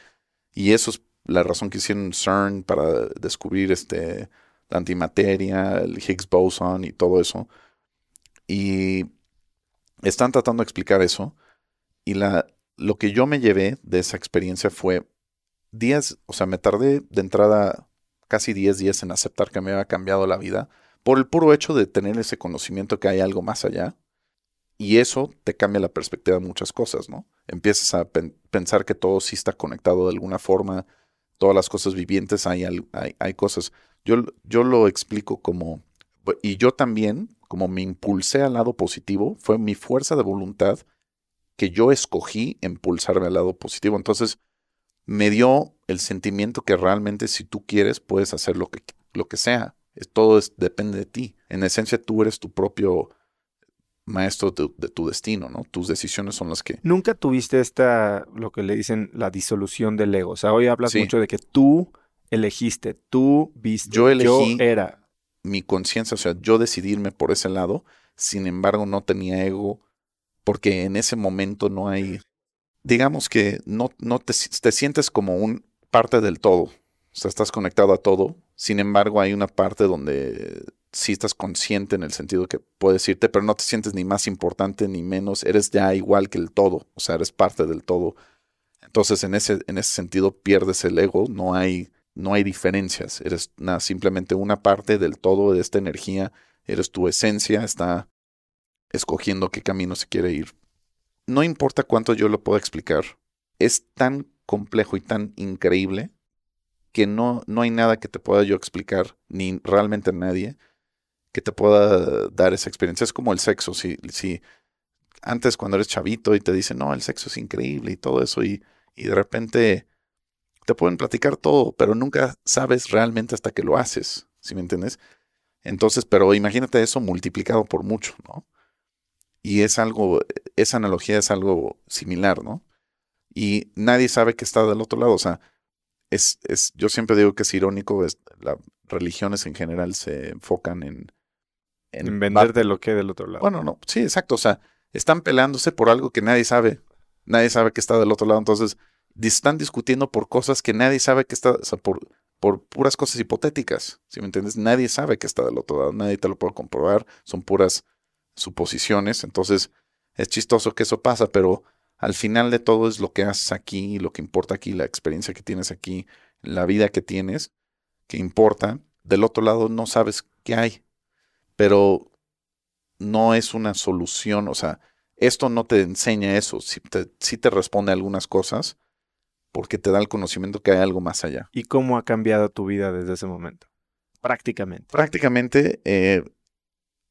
Y eso es la razón que hicieron CERN para descubrir este, antimateria, el Higgs boson y todo eso. Y están tratando de explicar eso. Y la, lo que yo me llevé de esa experiencia fue días, o sea, me tardé de entrada casi 10 días en aceptar que me había cambiado la vida por el puro hecho de tener ese conocimiento que hay algo más allá. Y eso te cambia la perspectiva de muchas cosas, ¿no? Empiezas a pensar que todo sí está conectado de alguna forma, todas las cosas vivientes, hay, hay cosas. Yo, yo lo explico como, y yo también, como me impulsé al lado positivo, fue mi fuerza de voluntad que yo escogí impulsarme al lado positivo. Entonces, me dio el sentimiento que realmente si tú quieres, puedes hacer lo que, lo que sea. Todo depende de ti. En esencia, tú eres tu propio maestro de, tu destino, ¿no? Tus decisiones son las que... Nunca tuviste esta, lo que le dicen, la disolución del ego. O sea, hoy hablas mucho de que tú elegiste, tú viste, yo, elegí yo era. Mi conciencia, o sea, yo decidirme por ese lado, sin embargo no tenía ego, porque en ese momento no hay, digamos que no, no te, te sientes como un parte del todo, o sea, estás conectado a todo, sin embargo hay una parte donde sí estás consciente en el sentido que puedes irte, pero no te sientes ni más importante ni menos, eres ya igual que el todo, o sea, eres parte del todo. Entonces, en ese, en ese sentido pierdes el ego, no hay no hay diferencias, eres nada, simplemente una parte del todo de esta energía, eres tu esencia, está escogiendo qué camino se quiere ir. No importa cuánto yo lo pueda explicar, es tan complejo y tan increíble que no, no hay nada que te pueda yo explicar, ni realmente nadie, que te pueda dar esa experiencia. Es como el sexo, si, si antes cuando eres chavito y te dicen, no, el sexo es increíble y todo eso, y, y de repente te pueden platicar todo, pero nunca sabes realmente hasta que lo haces, ¿sí me entiendes? Entonces, pero imagínate eso multiplicado por mucho, ¿no? Y es algo, esa analogía es algo similar, ¿no? Y nadie sabe que está del otro lado, o sea, es, es, yo siempre digo que es irónico, es, las religiones en general se enfocan en... En, vender de lo que del otro lado. Bueno, no, sí, exacto, o sea, están peleándose por algo que nadie sabe, nadie sabe que está del otro lado, entonces están discutiendo por cosas que nadie sabe que está, por, por puras cosas hipotéticas, si me entiendes? Nadie sabe que está del otro lado, nadie te lo puede comprobar, son puras suposiciones, entonces es chistoso que eso pasa, pero al final de todo es lo que haces aquí, lo que importa aquí, la experiencia que tienes aquí, la vida que tienes, que importa. Del otro lado no sabes qué hay, pero no es una solución, o sea, esto no te enseña eso, si te, te responde algunas cosas, porque te da el conocimiento que hay algo más allá. ¿Y cómo ha cambiado tu vida desde ese momento? Prácticamente. Prácticamente eh,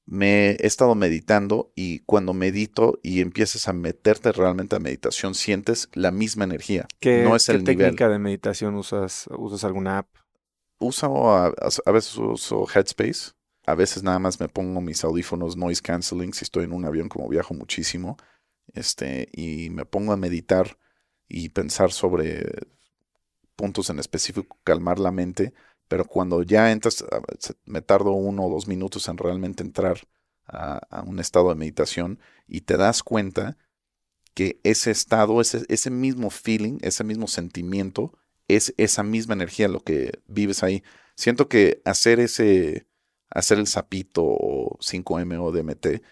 me he estado meditando y cuando medito y empiezas a meterte realmente a meditación, sientes la misma energía. ¿Qué, técnica de meditación usas? ¿Usas alguna app? Uso, a, veces uso Headspace. A veces nada más me pongo mis audífonos noise canceling si estoy en un avión, como viajo muchísimo, este, y me pongo a meditar y pensar sobre puntos en específico, calmar la mente, pero cuando ya entras, ah, me tardo uno o dos minutos en realmente entrar a, un estado de meditación y te das cuenta que ese estado, ese, ese mismo feeling, ese mismo sentimiento, es esa misma energía lo que vives ahí. Siento que hacer ese, hacer el sapito o 5M o DMT,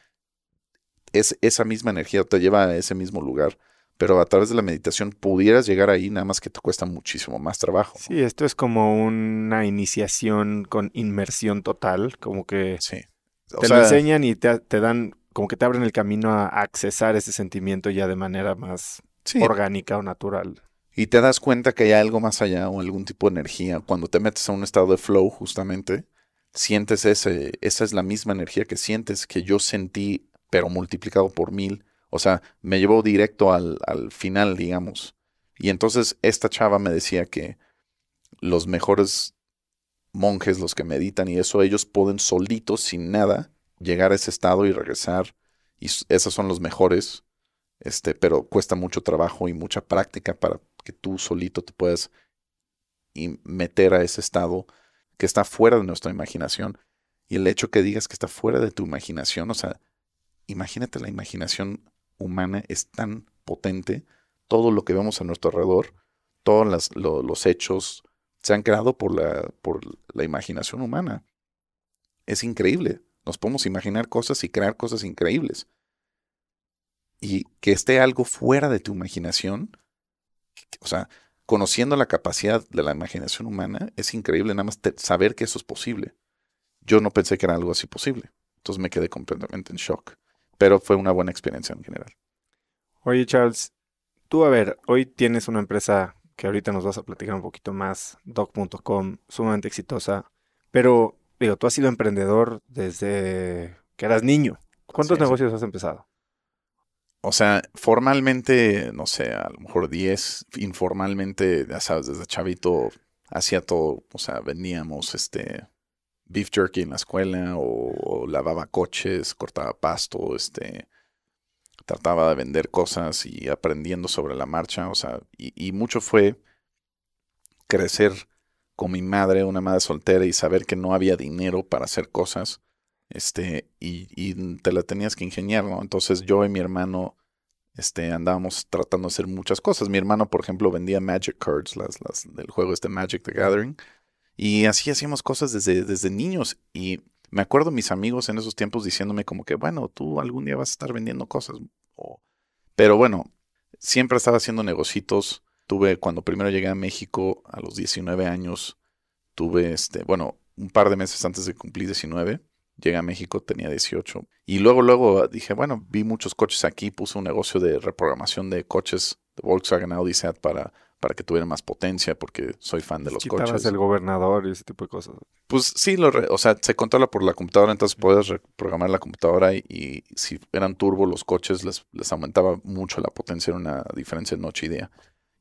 es esa misma energía, te lleva a ese mismo lugar pero a través de la meditación pudieras llegar ahí, nada más que te cuesta muchísimo más trabajo. Sí, esto es como una iniciación con inmersión total, como que te lo enseñan y te, dan, como que te abren el camino a accesar ese sentimiento ya de manera más orgánica o natural. Y te das cuenta que hay algo más allá o algún tipo de energía. Cuando te metes a un estado de flow, justamente, sientes ese, esa es la misma energía que sientes que yo sentí, pero multiplicado por mil o sea, me llevó directo al, al final, digamos. Y entonces esta chava me decía que los mejores monjes, los que meditan y eso, ellos pueden solitos, sin nada, llegar a ese estado y regresar. Y esos son los mejores, este, pero cuesta mucho trabajo y mucha práctica para que tú solito te puedas y meter a ese estado que está fuera de nuestra imaginación. Y el hecho que digas que está fuera de tu imaginación, o sea, imagínate la imaginación humana es tan potente, todo lo que vemos a nuestro alrededor, todos los hechos se han creado por la, imaginación humana. Es increíble. Nos podemos imaginar cosas y crear cosas increíbles. Y que esté algo fuera de tu imaginación, o sea, conociendo la capacidad de la imaginación humana, es increíble nada más saber que eso es posible. Yo no pensé que era algo así posible. Entonces me quedé completamente en shock pero fue una buena experiencia en general. Oye, Charles, tú a ver, hoy tienes una empresa que ahorita nos vas a platicar un poquito más, doc.com, sumamente exitosa, pero digo, tú has sido emprendedor desde que eras niño. ¿Cuántos negocios has empezado? O sea, formalmente, no sé, a lo mejor 10, informalmente, ya sabes, desde chavito hacía todo, o sea, veníamos, este, beef jerky en la escuela o, lavaba coches, cortaba pasto, este, trataba de vender cosas y aprendiendo sobre la marcha, o sea, y, mucho fue crecer con mi madre, una madre soltera, y saber que no había dinero para hacer cosas, este, y, te la tenías que ingeniar, ¿no? Entonces yo y mi hermano, este, andábamos tratando de hacer muchas cosas. Mi hermano, por ejemplo, vendía Magic Cards, las, las del juego este Magic the Gathering, y así hacíamos cosas desde, desde niños. Y me acuerdo mis amigos en esos tiempos diciéndome como que, bueno, tú algún día vas a estar vendiendo cosas. O, pero bueno, siempre estaba haciendo negocitos. Tuve, cuando primero llegué a México, a los 19 años, tuve, este, bueno, un par de meses antes de cumplir 19, llegué a México, tenía 18. Y luego, luego dije, bueno, vi muchos coches aquí, puse un negocio de reprogramación de coches de Volkswagen Audi SEAT para para que tuviera más potencia, porque soy fan de los coches. Quitabas coches. el gobernador y ese tipo de cosas. Pues sí, o sea, se controla por la computadora, entonces puedes reprogramar la computadora y, si eran turbo los coches, les, aumentaba mucho la potencia, era una diferencia de noche y día.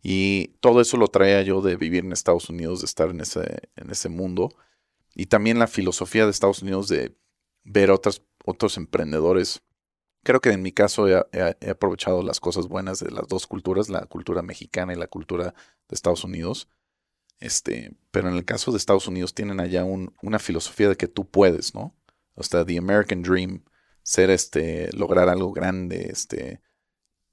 Y todo eso lo traía yo de vivir en Estados Unidos, de estar en ese, en ese mundo. Y también la filosofía de Estados Unidos de ver otras, otros emprendedores creo que en mi caso he, aprovechado las cosas buenas de las dos culturas, la cultura mexicana y la cultura de Estados Unidos. Este, pero en el caso de Estados Unidos tienen allá una filosofía de que tú puedes, ¿no? O sea, the American Dream, ser este, lograr algo grande, este,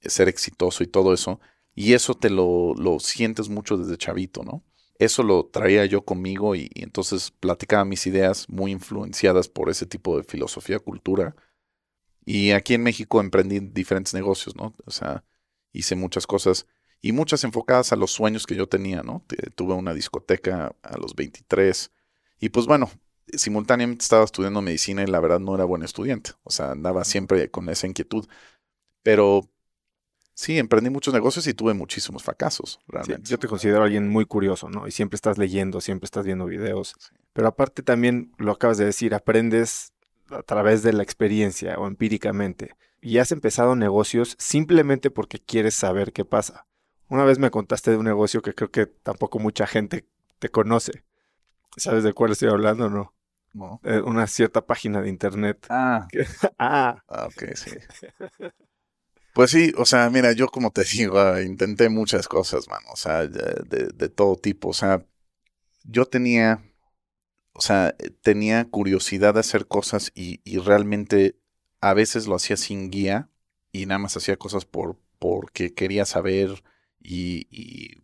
ser exitoso y todo eso. Y eso te lo, sientes mucho desde chavito, ¿no? Eso lo traía yo conmigo y entonces platicaba mis ideas muy influenciadas por ese tipo de filosofía, cultura y aquí en México emprendí diferentes negocios, ¿no? O sea, hice muchas cosas y muchas enfocadas a los sueños que yo tenía, ¿no? Tuve una discoteca a los 23 y pues bueno, simultáneamente estaba estudiando medicina y la verdad no era buen estudiante, o sea, andaba siempre con esa inquietud, pero sí, emprendí muchos negocios y tuve muchísimos fracasos, realmente. yo te considero alguien muy curioso, ¿no? Y siempre estás leyendo, siempre estás viendo videos, pero aparte también, lo acabas de decir, aprendes a través de la experiencia o empíricamente y has empezado negocios simplemente porque quieres saber qué pasa. Una vez me contaste de un negocio que creo que tampoco mucha gente te conoce. ¿Sabes de cuál estoy hablando o no? no. Eh, una cierta página de internet. Ah. ah. ah. ok, sí. Pues sí, o sea, mira, yo como te digo, ah, intenté muchas cosas, mano, o sea, de, de todo tipo, o sea, yo tenía o sea, eh, tenía curiosidad de hacer cosas y, realmente a veces lo hacía sin guía y nada más hacía cosas por, porque quería saber y,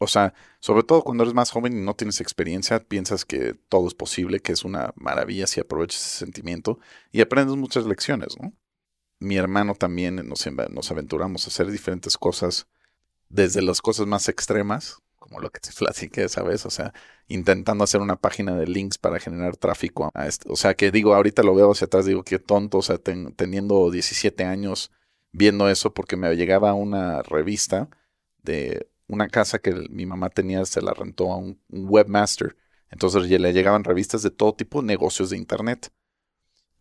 o sea, sobre todo cuando eres más joven y no tienes experiencia, piensas que todo es posible, que es una maravilla si aprovechas ese sentimiento y aprendes muchas lecciones, ¿no? Mi hermano también nos, nos aventuramos a hacer diferentes cosas, desde las cosas más extremas como lo que te platiqué, ¿sabes? O sea, intentando hacer una página de links para generar tráfico. A este. O sea, que digo, ahorita lo veo hacia atrás, digo, qué tonto, o sea, teniendo 17 años viendo eso, porque me llegaba una revista de una casa que mi mamá tenía, se la rentó a un, webmaster. Entonces le llegaban revistas de todo tipo, negocios de internet.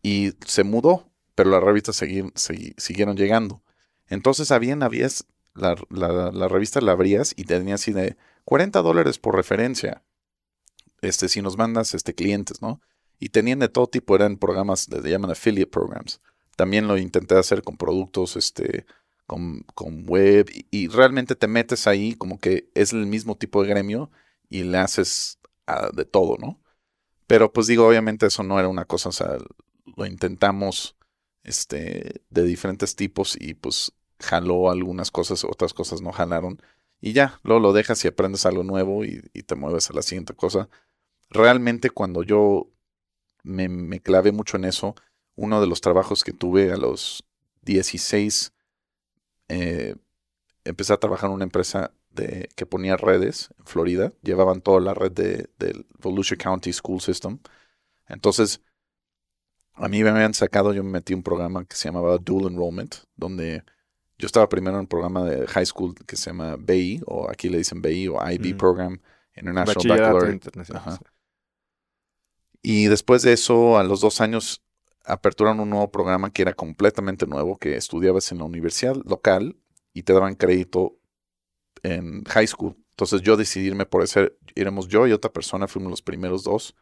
Y se mudó, pero las revistas siguieron llegando. Entonces, habían, habías, la, la, revista la abrías y tenías así de 40 dólares por referencia. Este, si nos mandas este, clientes, ¿no? Y tenían de todo tipo, eran programas, les llaman affiliate programs. También lo intenté hacer con productos, este, con, con web, y, realmente te metes ahí como que es el mismo tipo de gremio y le haces ah, de todo, ¿no? Pero pues digo, obviamente eso no era una cosa, o sea, lo intentamos este, de diferentes tipos y pues jaló algunas cosas, otras cosas no jalaron y ya, luego lo dejas y aprendes algo nuevo y, te mueves a la siguiente cosa. Realmente cuando yo me, me, clavé mucho en eso, uno de los trabajos que tuve a los 16, eh, empecé a trabajar en una empresa de, que ponía redes en Florida, llevaban toda la red del Volusia County School System. Entonces, a mí me habían sacado, yo me metí un programa que se llamaba Dual Enrollment, donde yo estaba primero en un programa de high school que se llama BI, o aquí le dicen BI o IB mm. Program, International Baccalaureate. Y después de eso, a los dos años, aperturaron un nuevo programa que era completamente nuevo, que estudiabas en la universidad local y te daban crédito en high school. Entonces yo decidirme por ese, éramos yo y otra persona, fuimos los primeros dos.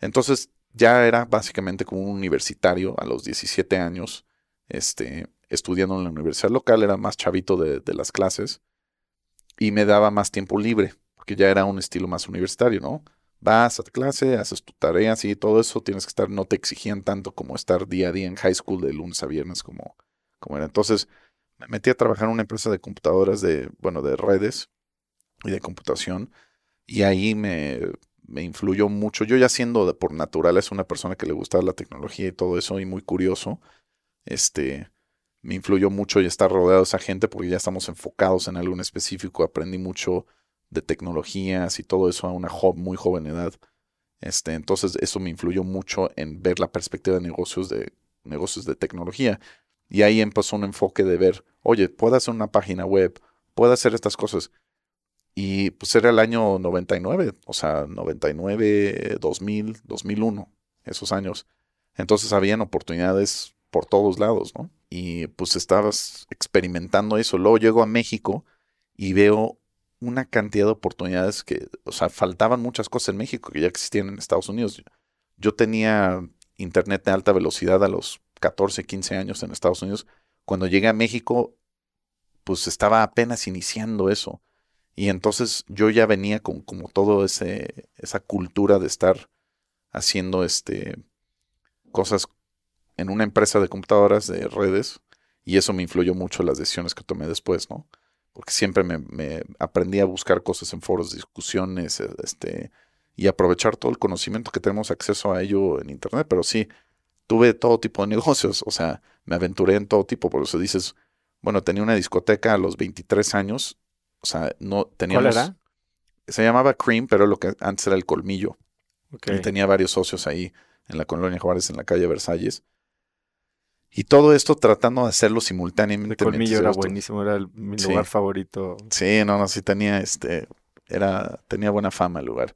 Entonces ya era básicamente como un universitario a los 17 años, este, estudiando en la universidad local, era más chavito de, las clases y me daba más tiempo libre, porque ya era un estilo más universitario, ¿no? Vas a clase, haces tu tarea, y todo eso tienes que estar, no te exigían tanto como estar día a día en high school de lunes a viernes como, como era. Entonces me metí a trabajar en una empresa de computadoras, de, bueno, de redes y de computación, y ahí me, me influyó mucho. Yo ya siendo de por naturaleza una persona que le gustaba la tecnología y todo eso y muy curioso, este, me influyó mucho y estar rodeado de esa gente porque ya estamos enfocados en algo en específico. Aprendí mucho de tecnologías y todo eso a una muy joven edad. Este, entonces eso me influyó mucho en ver la perspectiva de negocios de negocios de tecnología. Y ahí empezó un enfoque de ver, oye, puedo hacer una página web, puedo hacer estas cosas. Y pues era el año 99, o sea, 99, 2000, 2001, esos años. Entonces habían oportunidades por todos lados, ¿no? Y pues estabas experimentando eso. Luego llego a México y veo una cantidad de oportunidades que, o sea, faltaban muchas cosas en México que ya existían en Estados Unidos. Yo tenía internet de alta velocidad a los 14, 15 años en Estados Unidos. Cuando llegué a México, pues estaba apenas iniciando eso. Y entonces yo ya venía con como todo ese, esa cultura de estar haciendo este, cosas en una empresa de computadoras, de redes, y eso me influyó mucho en las decisiones que tomé después, ¿no? Porque siempre me, aprendí a buscar cosas en foros, discusiones, e, este, y aprovechar todo el conocimiento que tenemos acceso a ello en Internet. Pero sí, tuve todo tipo de negocios, o sea, me aventuré en todo tipo. Por eso dices, bueno, tenía una discoteca a los 23 años, o sea, no tenía... ¿Cuál era? Se llamaba Cream, pero lo que antes era el Colmillo. Okay. tenía varios socios ahí en la colonia Juárez, en la calle Versalles. Y todo esto tratando de hacerlo simultáneamente. El era buenísimo, era mi lugar favorito. Sí, no, no, sí tenía, este, era, tenía buena fama el lugar.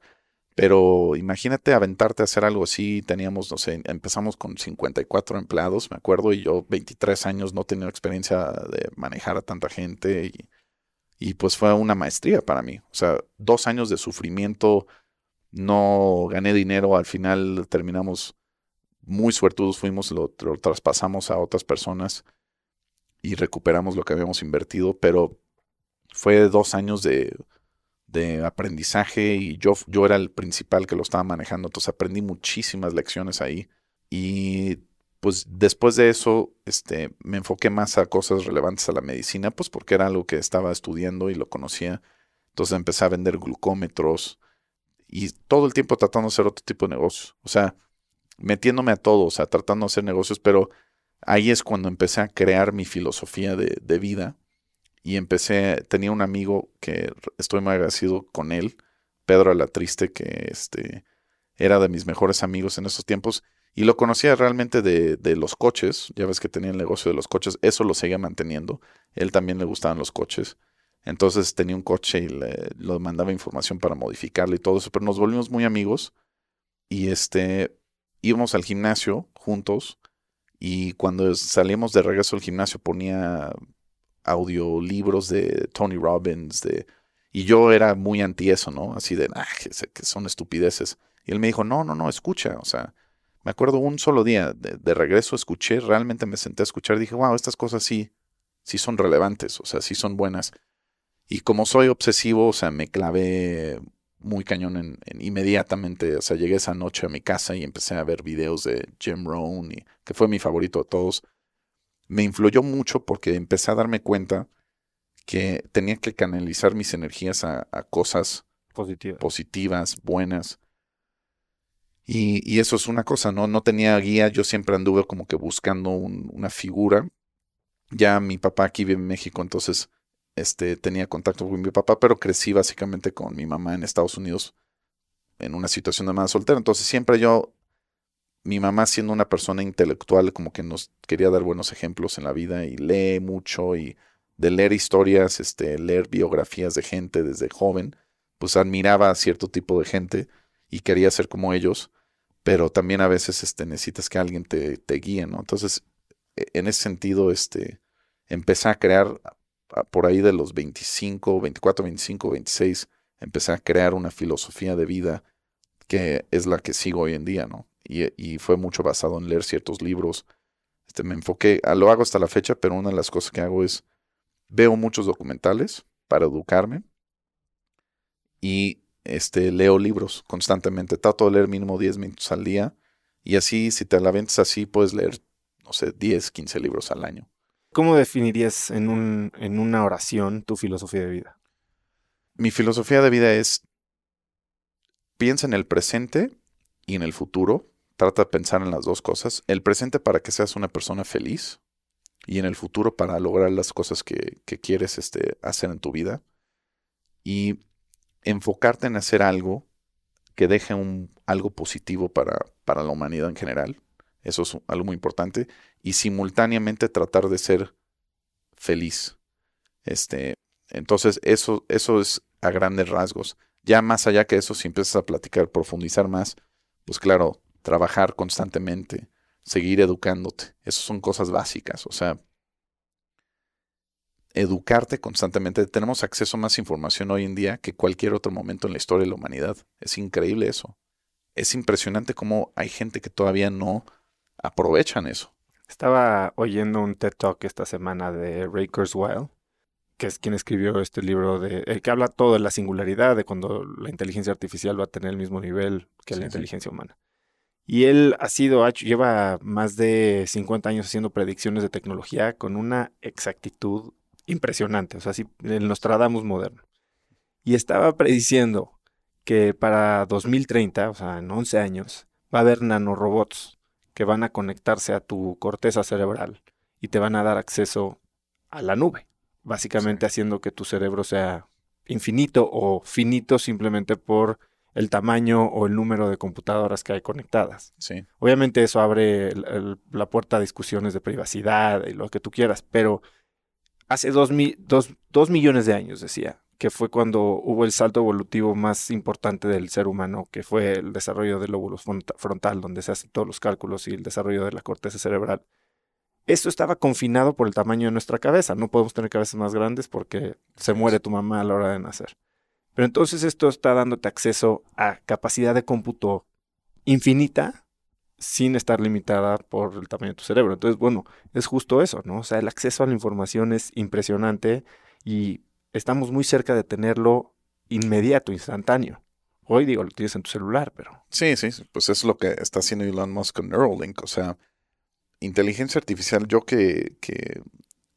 Pero imagínate aventarte a hacer algo así. Teníamos, no sé, empezamos con 54 empleados, me acuerdo, y yo 23 años no tenía experiencia de manejar a tanta gente. Y, y pues fue una maestría para mí. O sea, dos años de sufrimiento, no gané dinero, al final terminamos muy suertudos fuimos, lo, traspasamos a otras personas y recuperamos lo que habíamos invertido, pero fue dos años de, de aprendizaje y yo, yo era el principal que lo estaba manejando, entonces aprendí muchísimas lecciones ahí y pues después de eso este, me enfoqué más a cosas relevantes a la medicina, pues porque era algo que estaba estudiando y lo conocía, entonces empecé a vender glucómetros y todo el tiempo tratando de hacer otro tipo de negocios, o sea, metiéndome a todo, o sea, tratando de hacer negocios, pero ahí es cuando empecé a crear mi filosofía de, vida y empecé, tenía un amigo que estoy muy agradecido con él, Pedro Alatriste, que este, era de mis mejores amigos en esos tiempos y lo conocía realmente de, los coches, ya ves que tenía el negocio de los coches, eso lo seguía manteniendo, él también le gustaban los coches. Entonces tenía un coche y le, lo mandaba información para modificarle y todo eso, pero nos volvimos muy amigos. Y este, íbamos al gimnasio juntos y cuando salíamos de regreso al gimnasio ponía audiolibros de Tony Robbins, de... Y yo era muy anti eso, ¿no? Así de, ah, que son estupideces. Y él me dijo, no, no, no, escucha. O sea, me acuerdo un solo día de, regreso escuché, realmente me senté a escuchar, dije, wow, estas cosas sí, sí son relevantes, o sea, sí son buenas. Y como soy obsesivo, o sea, me clavé muy cañón en, inmediatamente. O sea, llegué esa noche a mi casa y empecé a ver videos de Jim Rohn, y, que fue mi favorito de todos. Me influyó mucho porque empecé a darme cuenta que tenía que canalizar mis energías a, cosas positivas. buenas. Y, eso es una cosa, ¿no? No tenía guía, yo siempre anduve como que buscando una figura. Ya mi papá aquí vive en México, entonces este, tenía contacto con mi papá, pero crecí básicamente con mi mamá en Estados Unidos en una situación de madre soltera. Entonces siempre yo, mi mamá siendo una persona intelectual, como que nos quería dar buenos ejemplos en la vida y lee mucho y de leer historias, este, leer biografías de gente desde joven, pues admiraba a cierto tipo de gente y quería ser como ellos, pero también a veces este, necesitas que alguien te, guíe, ¿no? Entonces, e, en ese sentido, este, empecé a crear por ahí de los 25, 24, 25, 26, empecé a crear una filosofía de vida que es la que sigo hoy en día, ¿no? Y, fue mucho basado en leer ciertos libros. Este, me enfoqué, lo hago hasta la fecha, pero una de las cosas que hago es, veo muchos documentales para educarme y este, leo libros constantemente. Trato de leer mínimo 10 minutos al día y así, si te la ventas así, puedes leer, no sé, 10, 15 libros al año. ¿Cómo definirías en, un, en una oración tu filosofía de vida? Mi filosofía de vida es, piensa en el presente y en el futuro, trata de pensar en las dos cosas, el presente para que seas una persona feliz y en el futuro para lograr las cosas que, que quieres este, hacer en tu vida y enfocarte en hacer algo que deje un, algo positivo para, para la humanidad en general eso es algo muy importante. Y simultáneamente tratar de ser feliz. Este, entonces, eso, eso es a grandes rasgos. Ya más allá que eso, si empiezas a platicar, profundizar más, pues claro, trabajar constantemente, seguir educándote. Esas son cosas básicas. O sea, educarte constantemente. Tenemos acceso a más información hoy en día que cualquier otro momento en la historia de la humanidad. Es increíble eso. Es impresionante cómo hay gente que todavía no aprovechan eso. Estaba oyendo un TED Talk esta semana de Ray Kurzweil, que es quien escribió este libro de el que habla todo de la singularidad, de cuando la inteligencia artificial va a tener el mismo nivel que la inteligencia humana. Y él ha sido, lleva más de 50 años haciendo predicciones de tecnología con una exactitud impresionante, o sea, sí, el Nostradamus moderno. Y estaba prediciendo que para 2030, o sea, en 11 años, va a haber nanorobots que van a conectarse a tu corteza cerebral y te van a dar acceso a la nube, básicamente haciendo que tu cerebro sea infinito o finito simplemente por el tamaño o el número de computadoras que hay conectadas. Sí. Obviamente eso abre la puerta a discusiones de privacidad y lo que tú quieras, pero hace dos, dos millones de años, decía, que fue cuando hubo el salto evolutivo más importante del ser humano, que fue el desarrollo del lóbulo frontal, donde se hacen todos los cálculos y el desarrollo de la corteza cerebral. Esto estaba confinado por el tamaño de nuestra cabeza. No podemos tener cabezas más grandes porque se muere tu mamá a la hora de nacer. Pero entonces esto está dándote acceso a capacidad de cómputo infinita sin estar limitada por el tamaño de tu cerebro. Entonces, bueno, es justo eso, ¿no? O sea, el acceso a la información es impresionante y estamos muy cerca de tenerlo inmediato, instantáneo. Hoy digo, lo tienes en tu celular, pero... Sí, sí, pues es lo que está haciendo Elon Musk con Neuralink. O sea, inteligencia artificial, yo que, que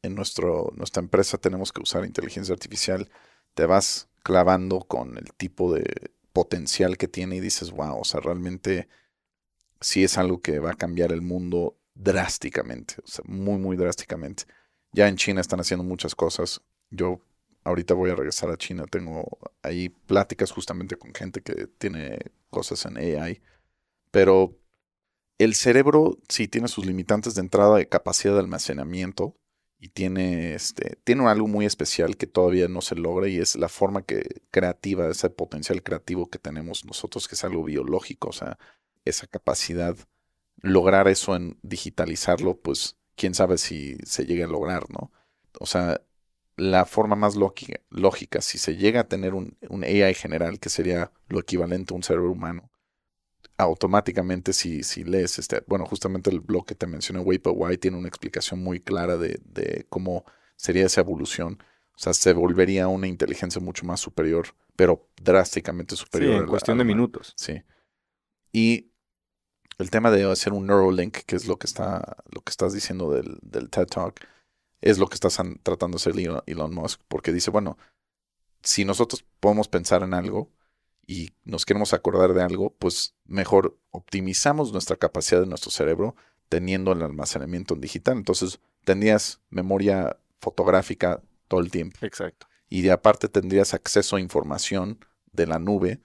en nuestro, nuestra empresa tenemos que usar inteligencia artificial, te vas clavando con el tipo de potencial que tiene y dices, wow, o sea, realmente sí es algo que va a cambiar el mundo drásticamente, o sea, muy, muy drásticamente. Ya en China están haciendo muchas cosas. Yo ahorita voy a regresar a China, tengo ahí pláticas justamente con gente que tiene cosas en AI, pero el cerebro sí tiene sus limitantes de entrada de capacidad de almacenamiento y tiene, este, tiene algo muy especial que todavía no se logra y es la forma que, creativa, ese potencial creativo que tenemos nosotros, que es algo biológico, o sea, esa capacidad, lograr eso en digitalizarlo, pues quién sabe si se llega a lograr, ¿no? O sea, la forma más lógica, si se llega a tener un, un, AI general, que sería lo equivalente a un cerebro humano, automáticamente si, si lees este, bueno, justamente el blog que te mencioné, But Why, tiene una explicación muy clara de, de, cómo sería esa evolución. O sea, se volvería una inteligencia mucho más superior, pero drásticamente superior. en cuestión de minutos. Sí. Y el tema de hacer un Neuralink, que es lo que, está, lo que estás diciendo del, del TED Talk, es lo que está tratando de hacer Elon Musk, porque dice, bueno, si nosotros podemos pensar en algo y nos queremos acordar de algo, pues mejor optimizamos nuestra capacidad de nuestro cerebro teniendo el almacenamiento en digital. Entonces, tendrías memoria fotográfica todo el tiempo. Exacto. Y de aparte tendrías acceso a información de la nube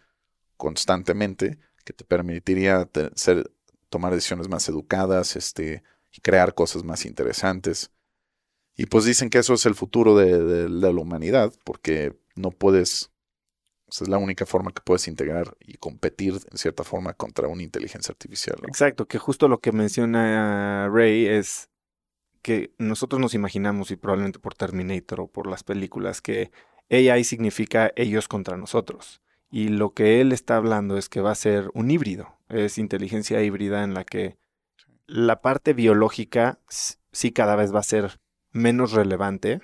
constantemente que te permitiría ser, tomar decisiones más educadas este, y crear cosas más interesantes. Y pues dicen que eso es el futuro de, la humanidad, porque no puedes, es la única forma que puedes integrar y competir en cierta forma contra una inteligencia artificial. Exacto, que justo lo que menciona ah, Ray es que nosotros nos imaginamos, y probablemente por Terminator o por las películas, que AI significa ellos contra nosotros. Y lo que él está hablando es que va a ser un híbrido, es inteligencia híbrida en la que la parte biológica sí cada vez va a ser menos relevante,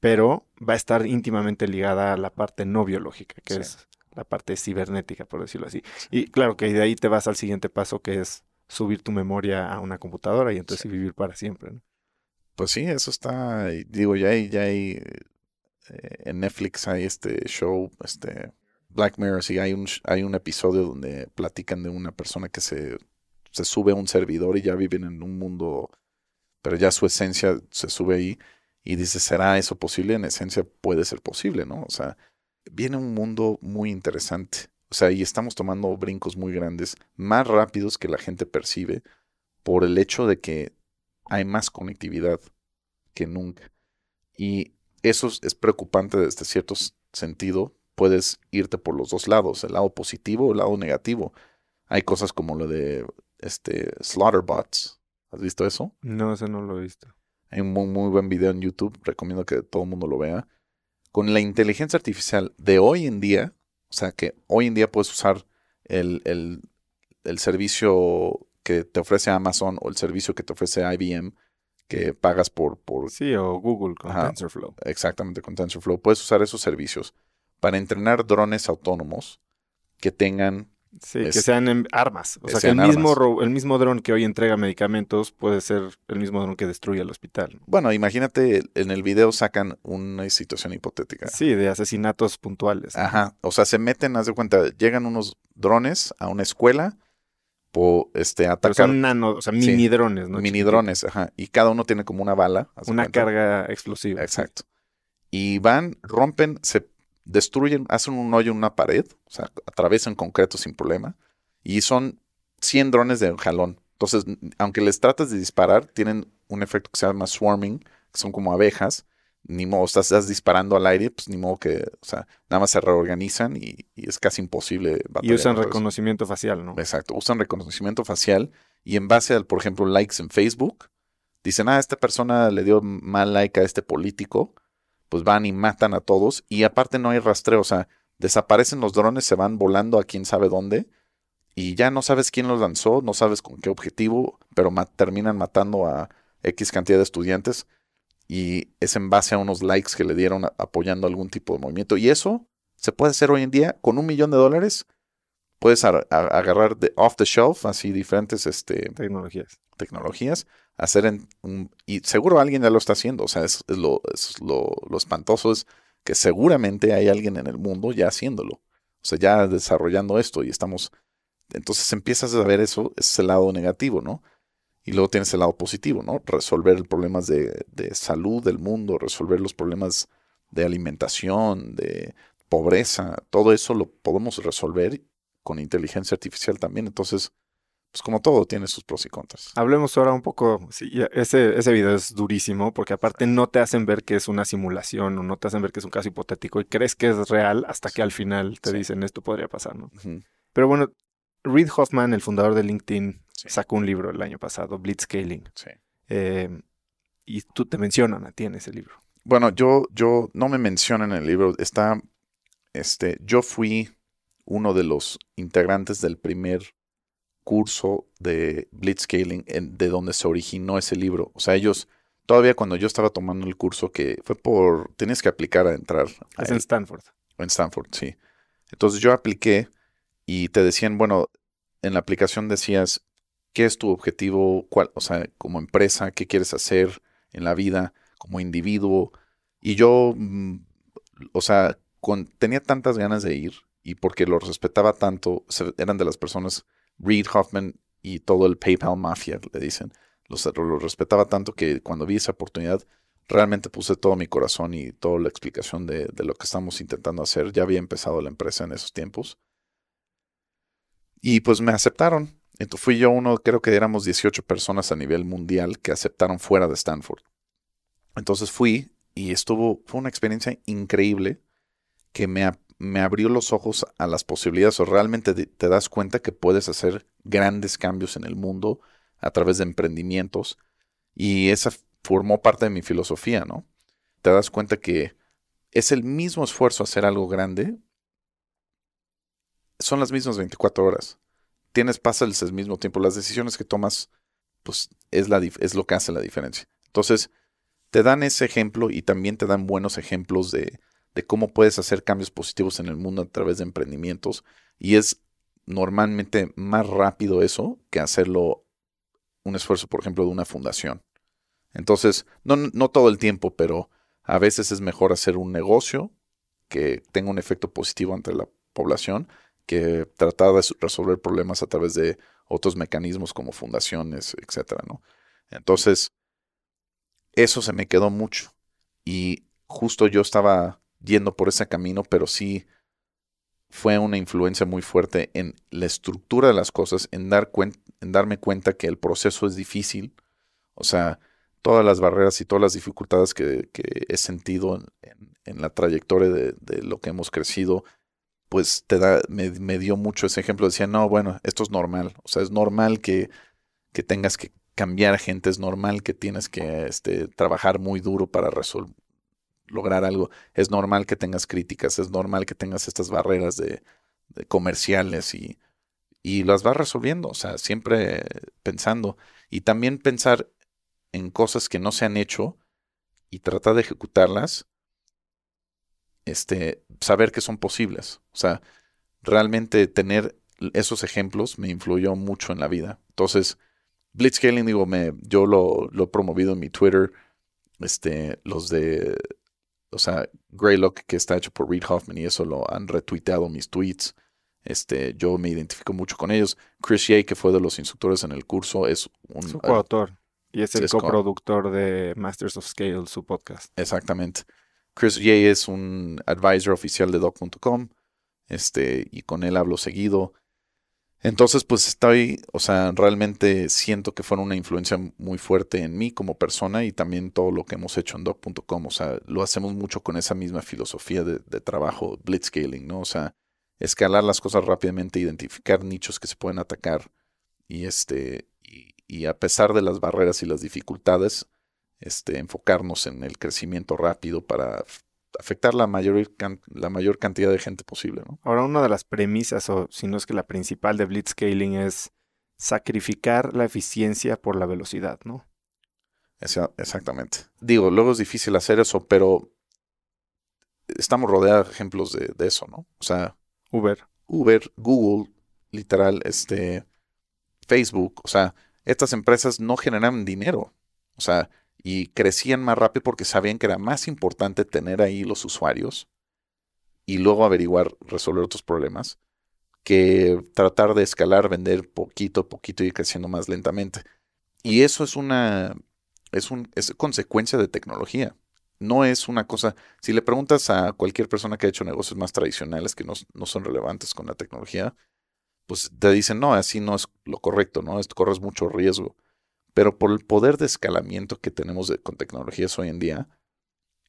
pero va a estar íntimamente ligada a la parte no biológica, que es la parte cibernética, por decirlo así. Y claro que de ahí te vas al siguiente paso, que es subir tu memoria a una computadora y entonces vivir para siempre. Pues sí, eso está, digo, ya hay, ya hay, eh, en Netflix hay este show, este Black Mirror, sí, hay un, hay un episodio donde platican de una persona que se, se sube a un servidor y ya viven en un mundo pero ya su esencia se sube ahí y dice, ¿será eso posible? En esencia puede ser posible, ¿no? O sea, viene un mundo muy interesante. O sea, y estamos tomando brincos muy grandes, más rápidos que la gente percibe, por el hecho de que hay más conectividad que nunca. Y eso es preocupante desde cierto sentido. Puedes irte por los dos lados, el lado positivo o el lado negativo. Hay cosas como lo de este, Slaughterbots, ¿Has visto eso? No, eso no lo he visto. Hay un muy, buen video en YouTube, recomiendo que todo el mundo lo vea. Con la inteligencia artificial de hoy en día, o sea que hoy en día puedes usar el, servicio que te ofrece Amazon o el servicio que te ofrece IBM que pagas por... por sí, o Google con TensorFlow. Exactamente, con TensorFlow. Puedes usar esos servicios para entrenar drones autónomos que tengan Sí, que sean armas. O sea, que el mismo, el mismo dron que hoy entrega medicamentos puede ser el mismo dron que destruye el hospital. Bueno, imagínate, en el video sacan una situación hipotética. Sí, de asesinatos puntuales. Ajá. O sea, se meten, haz de cuenta, llegan unos drones a una escuela, por este, atacar. son nano, o sea, mini drones, ¿no? Mini drones, ajá. Y cada uno tiene como una bala. Una carga explosiva. Exacto. Y van, rompen, se destruyen, hacen un hoyo en una pared, o sea, atravesan concreto sin problema, y son 100 drones de jalón. Entonces, aunque les tratas de disparar, tienen un efecto que se llama swarming, que son como abejas, ni modo, estás, disparando al aire, pues ni modo que, o sea, nada más se reorganizan y, y es casi imposible. Y usan reconocimiento facial, ¿no? Exacto, usan reconocimiento facial y en base al, por ejemplo, likes en Facebook, dicen, ah, esta persona le dio mal like a este político, pues van y matan a todos y aparte no hay rastreo, o sea, desaparecen los drones, se van volando a quién sabe dónde y ya no sabes quién los lanzó, no sabes con qué objetivo, pero terminan matando a X cantidad de estudiantes y es en base a unos likes que le dieron apoyando algún tipo de movimiento. Y eso se puede hacer hoy en día con un millón de dólares. Puedes agarrar de off the shelf, así diferentes este, tecnologías tecnologías, hacer en un, y seguro alguien ya lo está haciendo, o sea, es, lo, lo, espantoso es que seguramente hay alguien en el mundo ya haciéndolo, o sea, ya desarrollando esto y estamos, entonces empiezas a ver eso, ese lado negativo, ¿no? Y luego tienes el lado positivo, ¿no? Resolver problemas de, de salud del mundo, resolver los problemas de alimentación, de pobreza, todo eso lo podemos resolver con inteligencia artificial también, entonces pues como todo, tiene sus pros y contras. Hablemos ahora un poco, sí, ese, ese video es durísimo porque aparte no te hacen ver que es una simulación o no te hacen ver que es un caso hipotético y crees que es real hasta que al final te dicen esto podría pasar, ¿no? Pero bueno, Reid Hoffman, el fundador de LinkedIn, sacó un libro el año pasado, Blitzscaling. Sí. Eh, y tú te mencionan a ti en ese libro. Bueno, yo, yo no me mencionan en el libro. Está, este, yo fui uno de los integrantes del primer curso de Blitzscaling en, de donde se originó ese libro. O sea, ellos, todavía cuando yo estaba tomando el curso que fue por, tenías que aplicar a entrar. es en Stanford. En Stanford, sí. Entonces yo apliqué y te decían, bueno, en la aplicación decías, ¿qué es tu objetivo? ¿Cuál? O sea, como empresa, ¿qué quieres hacer en la vida? Como individuo. Y yo, mm, o sea, tenía tantas ganas de ir y porque los respetaba tanto, eran de las personas Reed Hoffman y todo el PayPal Mafia, le dicen. Los, respetaba tanto que cuando vi esa oportunidad realmente puse todo mi corazón y toda la explicación de, lo que estamos intentando hacer. Ya había empezado la empresa en esos tiempos. Y pues me aceptaron. Entonces fui yo uno, creo que éramos 18 personas a nivel mundial que aceptaron fuera de Stanford. Entonces fui y estuvo, fue una experiencia increíble que me, me abrió los ojos a las posibilidades o realmente te das cuenta que puedes hacer grandes cambios en el mundo a través de emprendimientos y esa formó parte de mi filosofía, ¿no? Te das cuenta que es el mismo esfuerzo hacer algo grande, son las mismas 24 horas, tienes, pasas el mismo tiempo, las decisiones que tomas, pues es, la, es lo que hace la diferencia. Entonces, te dan ese ejemplo y también te dan buenos ejemplos de, de cómo puedes hacer cambios positivos en el mundo a través de emprendimientos y es normalmente más rápido eso que hacerlo un esfuerzo, por ejemplo, de una fundación. Entonces, no, no todo el tiempo, pero a veces es mejor hacer un negocio que tenga un efecto positivo ante la población que tratar de resolver problemas a través de otros mecanismos como fundaciones, etcétera, ¿no? Entonces, eso se me quedó mucho. Y justo yo estaba yendo por ese camino, pero sí fue una influencia muy fuerte en la estructura de las cosas, en, dar en darme cuenta que el proceso es difícil, o sea, todas las barreras y todas las dificultades que, he sentido en, la trayectoria de, lo que hemos crecido, pues te da, me, dio mucho ese ejemplo. Decía, no, bueno, esto es normal. O sea, es normal que, tengas que cambiar gente, es normal que tienes que este, trabajar muy duro para resolver lograr algo. Es normal que tengas críticas, es normal que tengas estas barreras de, comerciales y, las vas resolviendo, o sea, siempre pensando. Y también pensar en cosas que no se han hecho y tratar de ejecutarlas, este, saber que son posibles. O sea, realmente tener esos ejemplos me influyó mucho en la vida. Entonces, blitzscaling, digo, me, yo lo, lo he promovido en mi Twitter. Este, los de o sea, Greylock, que está hecho por Reed Hoffman, y eso lo han retuiteado mis tweets. Este, yo me identifico mucho con ellos. Chris Yeh, que fue de los instructores en el curso, es un. Su eh, coautor. Y es el coproductor de Masters of Scale, su podcast. Exactamente. Chris Yeh es un advisor oficial de doc.com. Este, y con él hablo seguido. Entonces, pues estoy, o sea, realmente siento que fueron una influencia muy fuerte en mí como persona y también todo lo que hemos hecho en doc.com. O sea, lo hacemos mucho con esa misma filosofía de, trabajo, blitzscaling, ¿no? O sea, escalar las cosas rápidamente, identificar nichos que se pueden atacar y este, y, y a pesar de las barreras y las dificultades, este, enfocarnos en el crecimiento rápido para afectar la mayor, la mayor cantidad de gente posible. ¿no? Ahora, una de las premisas, o si no es que la principal de blitzscaling es sacrificar la eficiencia por la velocidad, ¿no? exactamente. Digo, luego es difícil hacer eso, pero estamos rodeados de ejemplos de, de eso, ¿no? O sea, Uber. Uber, Google, literal, este, Facebook, o sea, estas empresas no generan dinero. O sea, y crecían más rápido porque sabían que era más importante tener ahí los usuarios y luego averiguar, resolver otros problemas, que tratar de escalar, vender poquito a poquito y ir creciendo más lentamente. Y eso es una es, un, es consecuencia de tecnología. No es una cosa, si le preguntas a cualquier persona que ha hecho negocios más tradicionales que no, no son relevantes con la tecnología, pues te dicen, no, así no es lo correcto, ¿no? corres mucho riesgo pero por el poder de escalamiento que tenemos con tecnologías hoy en día,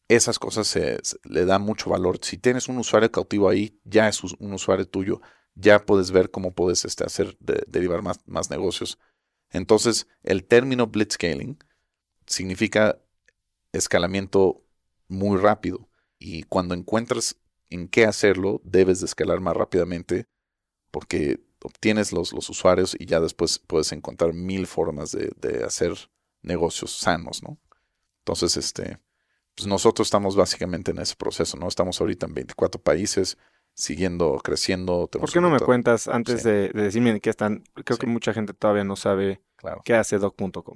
esas cosas se, le dan mucho valor. Si tienes un usuario cautivo ahí, ya es un usuario tuyo, ya puedes ver cómo puedes este, hacer derivar más, más negocios. Entonces, el término blitzscaling significa escalamiento muy rápido y cuando encuentras en qué hacerlo, debes de escalar más rápidamente porque obtienes los, los usuarios y ya después puedes encontrar mil formas de, hacer negocios sanos, ¿no? Entonces, este, pues nosotros estamos básicamente en ese proceso, ¿no? Estamos ahorita en 24 países, siguiendo, creciendo. ¿Por qué no me cuentas antes de, decirme que qué están? Creo que mucha gente todavía no sabe qué hace doc.com.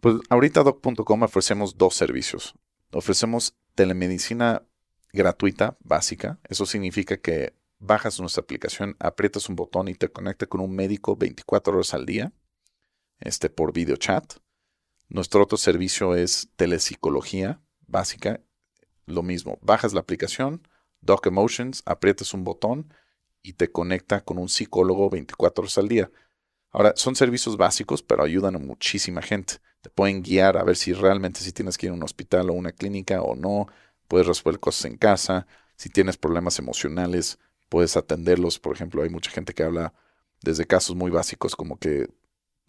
Pues ahorita doc.com ofrecemos dos servicios. Ofrecemos telemedicina gratuita, básica. Eso significa que bajas nuestra aplicación, aprietas un botón y te conecta con un médico 24 horas al día este, por chat, Nuestro otro servicio es telepsicología básica. Lo mismo, bajas la aplicación, Doc Emotions, aprietas un botón y te conecta con un psicólogo 24 horas al día. Ahora, son servicios básicos, pero ayudan a muchísima gente. Te pueden guiar a ver si realmente si tienes que ir a un hospital o una clínica o no. Puedes resolver cosas en casa. Si tienes problemas emocionales, puedes atenderlos. Por ejemplo, hay mucha gente que habla desde casos muy básicos, como que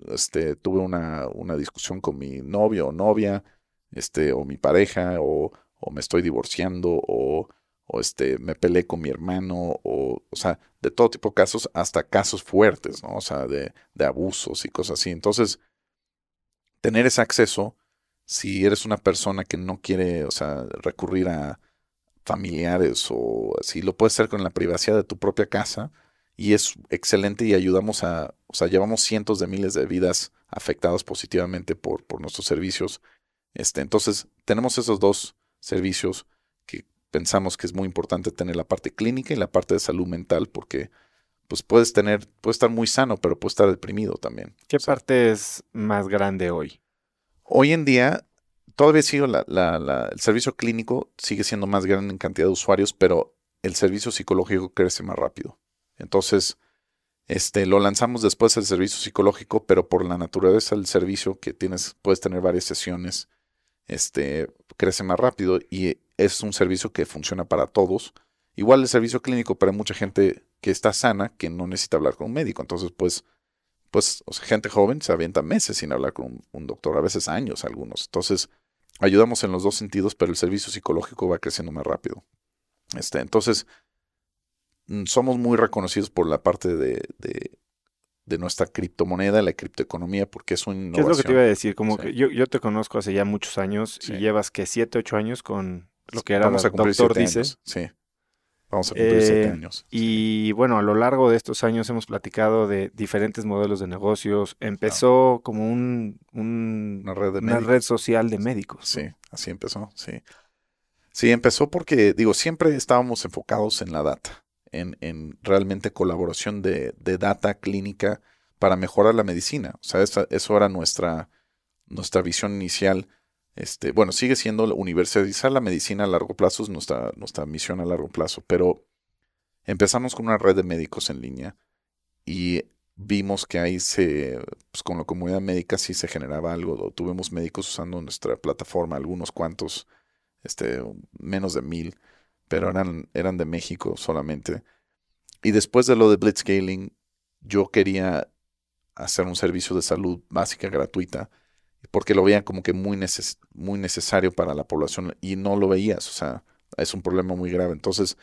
este, tuve una, una discusión con mi novio o novia, este, o mi pareja, o, me estoy divorciando, o, o, este, me peleé con mi hermano, o, o sea, de todo tipo de casos, hasta casos fuertes, ¿no? O sea, de, de abusos y cosas así. Entonces, tener ese acceso, si eres una persona que no quiere, o sea, recurrir a familiares o así, lo puedes hacer con la privacidad de tu propia casa y es excelente y ayudamos a, o sea, llevamos cientos de miles de vidas afectadas positivamente por, nuestros servicios. Este, entonces, tenemos esos dos servicios que pensamos que es muy importante tener la parte clínica y la parte de salud mental porque pues puedes tener, puedes estar muy sano, pero puedes estar deprimido también. ¿Qué parte es más grande hoy? Hoy en día todavía sigue, el servicio clínico sigue siendo más grande en cantidad de usuarios, pero el servicio psicológico crece más rápido. Entonces, este, lo lanzamos después el servicio psicológico, pero por la naturaleza del servicio que tienes, puedes tener varias sesiones, este, crece más rápido y es un servicio que funciona para todos. Igual el servicio clínico, pero hay mucha gente que está sana que no necesita hablar con un médico. Entonces, pues, pues gente joven se avienta meses sin hablar con un doctor, a veces años algunos. Entonces, ayudamos en los dos sentidos, pero el servicio psicológico va creciendo más rápido. Este, entonces, mm, somos muy reconocidos por la parte de, de, de nuestra criptomoneda, la criptoeconomía, porque es un ¿Qué es lo que te iba a decir? Como que yo, yo, te conozco hace ya muchos años y llevas que siete, ocho años con lo que era Vamos a cumplir Sí. Vamos a cumplir eh, siete años. Y bueno, a lo largo de estos años hemos platicado de diferentes modelos de negocios. Empezó como una, red social de médicos. Sí, así empezó, sí. Sí, empezó porque, digo, siempre estábamos enfocados en la data, en, realmente colaboración de, data clínica para mejorar la medicina. O sea, esa, eso era nuestra, nuestra visión inicial este, bueno, sigue siendo universalizar la medicina a largo plazo, es nuestra, misión a largo plazo, pero empezamos con una red de médicos en línea y vimos que ahí se, pues, con la comunidad médica sí se generaba algo, tuvimos médicos usando nuestra plataforma, algunos cuantos, este, menos de mil, pero eran, eran de México solamente. Y después de lo de Blitzscaling, yo quería hacer un servicio de salud básica gratuita porque lo veían como que muy, muy necesario para la población y no lo veías, o sea, es un problema muy grave. Entonces,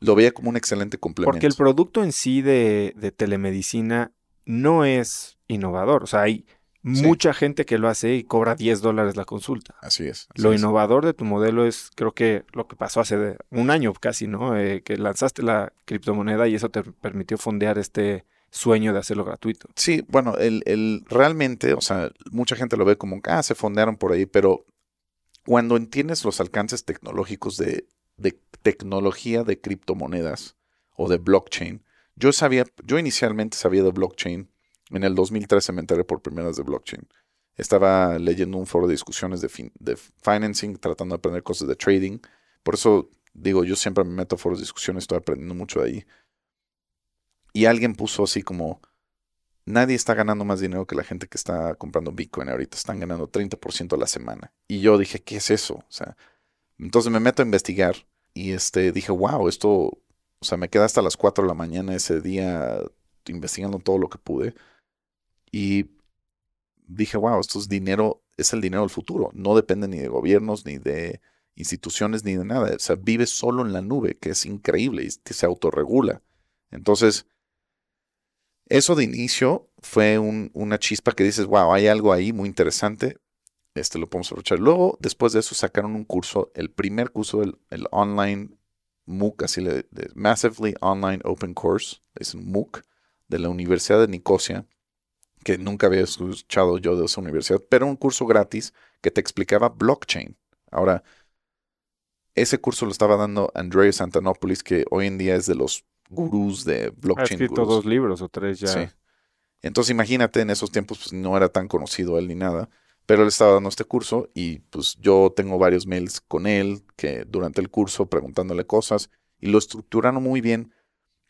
lo veía como un excelente complemento. Porque el producto en sí de, telemedicina no es innovador, o sea, hay mucha gente que lo hace y cobra 10 dólares la consulta. Así es. lo innovador de tu modelo es, creo que lo que pasó hace un año casi, ¿no? Eh, que lanzaste la criptomoneda y eso te permitió fondear este sueño de hacerlo gratuito. Sí, bueno, el, el, realmente, o sea, mucha gente lo ve como, ah, se fondearon por ahí, pero cuando entiendes los alcances tecnológicos de, tecnología de criptomonedas o de blockchain, yo sabía, yo inicialmente sabía de blockchain, en el 2013 me enteré por primeras de blockchain. Estaba leyendo un foro de discusiones de, de financing, tratando de aprender cosas de trading. Por eso digo, yo siempre me meto a foros de discusiones, estoy aprendiendo mucho de ahí. Y alguien puso así como, nadie está ganando más dinero que la gente que está comprando Bitcoin ahorita, están ganando 30% a la semana. Y yo dije, ¿qué es eso? O sea, entonces me meto a investigar y este, dije, wow, esto, o sea, me queda hasta las 4 de la mañana ese día investigando todo lo que pude. Y dije, wow, esto es dinero, es el dinero del futuro. No depende ni de gobiernos, ni de instituciones, ni de nada. O sea, vive solo en la nube, que es increíble y se autorregula. Entonces, eso de inicio fue una chispa que dices, wow, hay algo ahí muy interesante, este lo podemos aprovechar. Luego, después de eso, sacaron un curso, el primer curso, el, online MOOC, así le, Massively Online Open Course, es un MOOC de la Universidad de Nicosia, que nunca había escuchado yo de esa universidad, pero un curso gratis que te explicaba blockchain. Ahora, ese curso lo estaba dando Andreas Santanopoulos, que hoy en día es de los gurús de blockchain. Ha escrito dos libros o tres ya. Sí. Entonces imagínate, en esos tiempos pues, no era tan conocido él ni nada, pero él estaba dando este curso y pues yo tengo varios mails con él que durante el curso preguntándole cosas y lo estructuraron muy bien,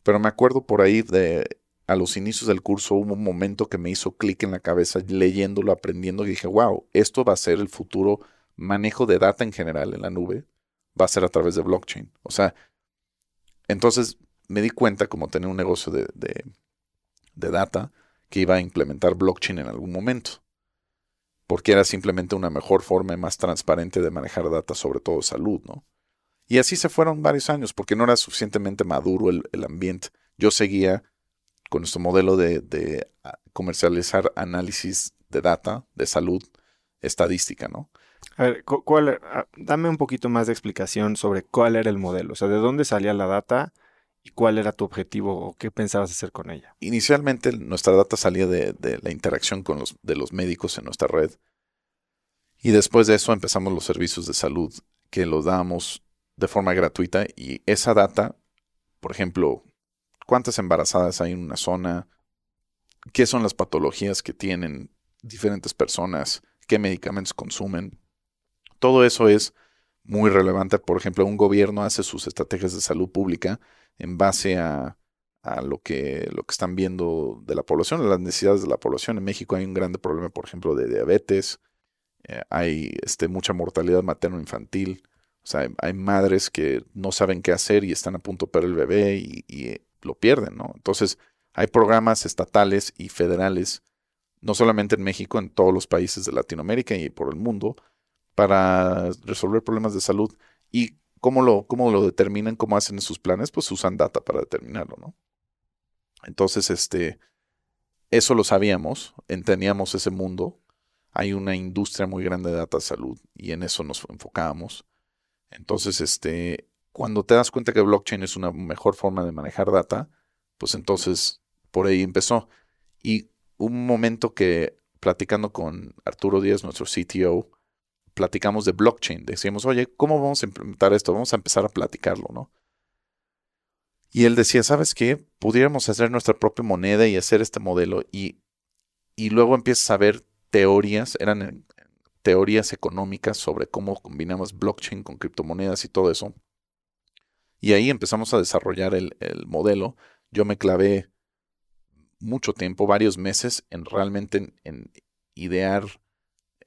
pero me acuerdo por ahí de a los inicios del curso hubo un momento que me hizo clic en la cabeza leyéndolo, aprendiendo y dije, wow, esto va a ser el futuro manejo de data en general en la nube, va a ser a través de blockchain. O sea, entonces me di cuenta, como tenía un negocio de, data, que iba a implementar blockchain en algún momento, porque era simplemente una mejor forma y más transparente de manejar data, sobre todo salud, ¿no? Y así se fueron varios años, porque no era suficientemente maduro el, ambiente. Yo seguía con nuestro modelo de, de, ah, comercializar análisis de data, de salud, estadística, ¿no? A ver, ¿cuál, ah, dame un poquito más de explicación sobre cuál era el modelo, o sea, de dónde salía la data y cuál era tu objetivo o qué pensabas hacer con ella. Inicialmente nuestra data salía de, la interacción con los, de los médicos en nuestra red y después de eso empezamos los servicios de salud que los damos de forma gratuita y esa data, por ejemplo, cuántas embarazadas hay en una zona, qué son las patologías que tienen diferentes personas, qué medicamentos consumen, todo eso es muy relevante. Por ejemplo, un gobierno hace sus estrategias de salud pública en base a, lo, que, lo que están viendo de la población, las necesidades de la población. En México hay un grande problema, por ejemplo, de diabetes, eh, hay este, mucha mortalidad materno-infantil, o sea, hay, madres que no saben qué hacer y están a punto de perder el bebé y, y eh, lo pierden, ¿no? Entonces, hay programas estatales y federales, no solamente en México, en todos los países de Latinoamérica y por el mundo, para resolver problemas de salud. Y ¿Cómo lo, lo determinan? ¿Cómo hacen sus planes? Pues usan data para determinarlo, ¿no? Entonces, este, eso lo sabíamos, entendíamos ese mundo. Hay una industria muy grande de data salud y en eso nos enfocábamos. Entonces, este, cuando te das cuenta que blockchain es una mejor forma de manejar data, pues entonces por ahí empezó. Y un momento que platicando con Arturo Díaz, nuestro CTO, platicamos de blockchain. decíamos oye, ¿cómo vamos a implementar esto? Vamos a empezar a platicarlo, ¿no? Y él decía, ¿sabes qué? Pudiéramos hacer nuestra propia moneda y hacer este modelo. Y, luego empiezas a ver teorías, eran eh, teorías económicas sobre cómo combinamos blockchain con criptomonedas y todo eso. Y ahí empezamos a desarrollar el, modelo. Yo me clavé mucho tiempo, varios meses, en realmente en idear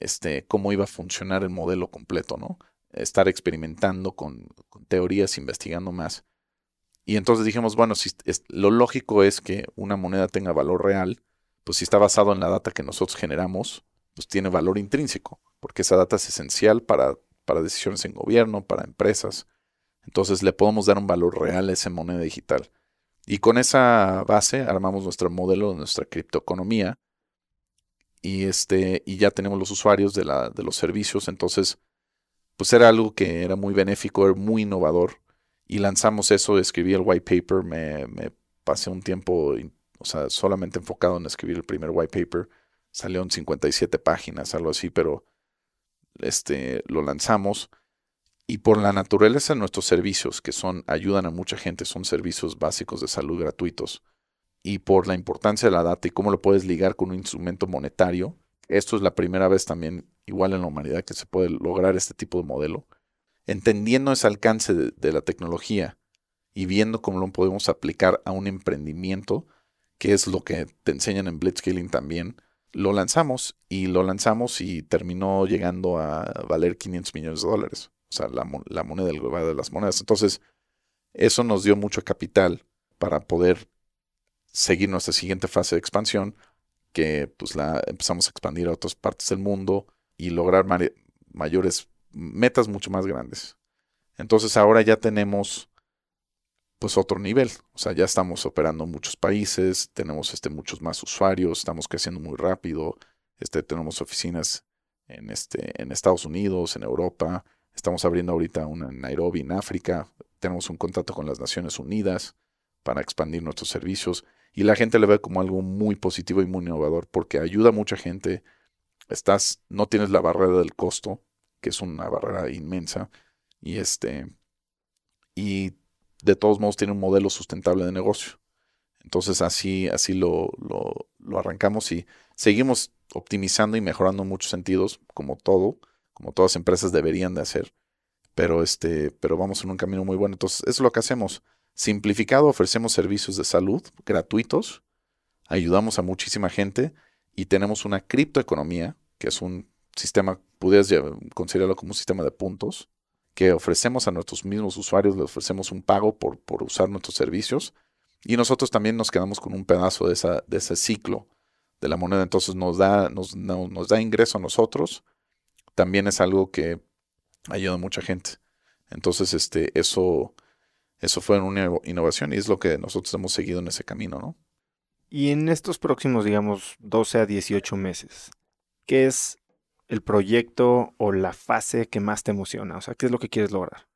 este, cómo iba a funcionar el modelo completo, ¿no? Estar experimentando con, teorías, investigando más. Y entonces dijimos, bueno, si lo lógico es que una moneda tenga valor real, pues si está basado en la data que nosotros generamos, pues tiene valor intrínseco, porque esa data es esencial para, para decisiones en gobierno, para empresas. Entonces le podemos dar un valor real a esa moneda digital. Y con esa base armamos nuestro modelo de nuestra criptoeconomía, y, este, y ya tenemos los usuarios de, la, de los servicios, entonces pues era algo que era muy benéfico, era muy innovador y lanzamos eso, escribí el white paper, me, pasé un tiempo, sea, solamente enfocado en escribir el primer white paper, salió en 57 páginas, algo así, pero este, lo lanzamos y por la naturaleza de nuestros servicios, que son, ayudan a mucha gente, son servicios básicos de salud gratuitos, y por la importancia de la data y cómo lo puedes ligar con un instrumento monetario. Esto es la primera vez también, igual en la humanidad, que se puede lograr este tipo de modelo. Entendiendo ese alcance de, la tecnología y viendo cómo lo podemos aplicar a un emprendimiento, que es lo que te enseñan en Blitzkilling también, lo lanzamos y lo lanzamos y terminó llegando a valer 500 millones de dólares. O sea, la, la moneda, el de las monedas. Entonces, eso nos dio mucho capital para poder seguir nuestra siguiente fase de expansión, que pues la empezamos a expandir a otras partes del mundo y lograr mayores metas mucho más grandes. Entonces ahora ya tenemos pues otro nivel, o sea, ya estamos operando en muchos países, tenemos este, muchos más usuarios, estamos creciendo muy rápido, este, tenemos oficinas en, este, en Estados Unidos, en Europa, estamos abriendo ahorita una en Nairobi, en África, tenemos un contrato con las Naciones Unidas para expandir nuestros servicios. Y la gente le ve como algo muy positivo y muy innovador porque ayuda a mucha gente. Estás, no tienes la barrera del costo, que es una barrera inmensa. Y este, y de todos modos tiene un modelo sustentable de negocio. Entonces así, así lo, lo, arrancamos y seguimos optimizando y mejorando en muchos sentidos, como todo, como todas las empresas deberían de hacer. Pero este, pero vamos en un camino muy bueno. Entonces, es lo que hacemos. Simplificado ofrecemos servicios de salud gratuitos, ayudamos a muchísima gente y tenemos una criptoeconomía, que es un sistema, pudieras considerarlo como un sistema de puntos, que ofrecemos a nuestros mismos usuarios, le ofrecemos un pago por, por usar nuestros servicios y nosotros también nos quedamos con un pedazo de, ese ciclo de la moneda, entonces nos da, nos, nos da ingreso a nosotros, también es algo que ayuda a mucha gente. Entonces, este, eso eso fue una innovación y es lo que nosotros hemos seguido en ese camino, ¿no? Y en estos próximos, digamos, 12 a 18 meses, ¿qué es el proyecto o la fase que más te emociona? O sea, ¿qué es lo que quieres lograr?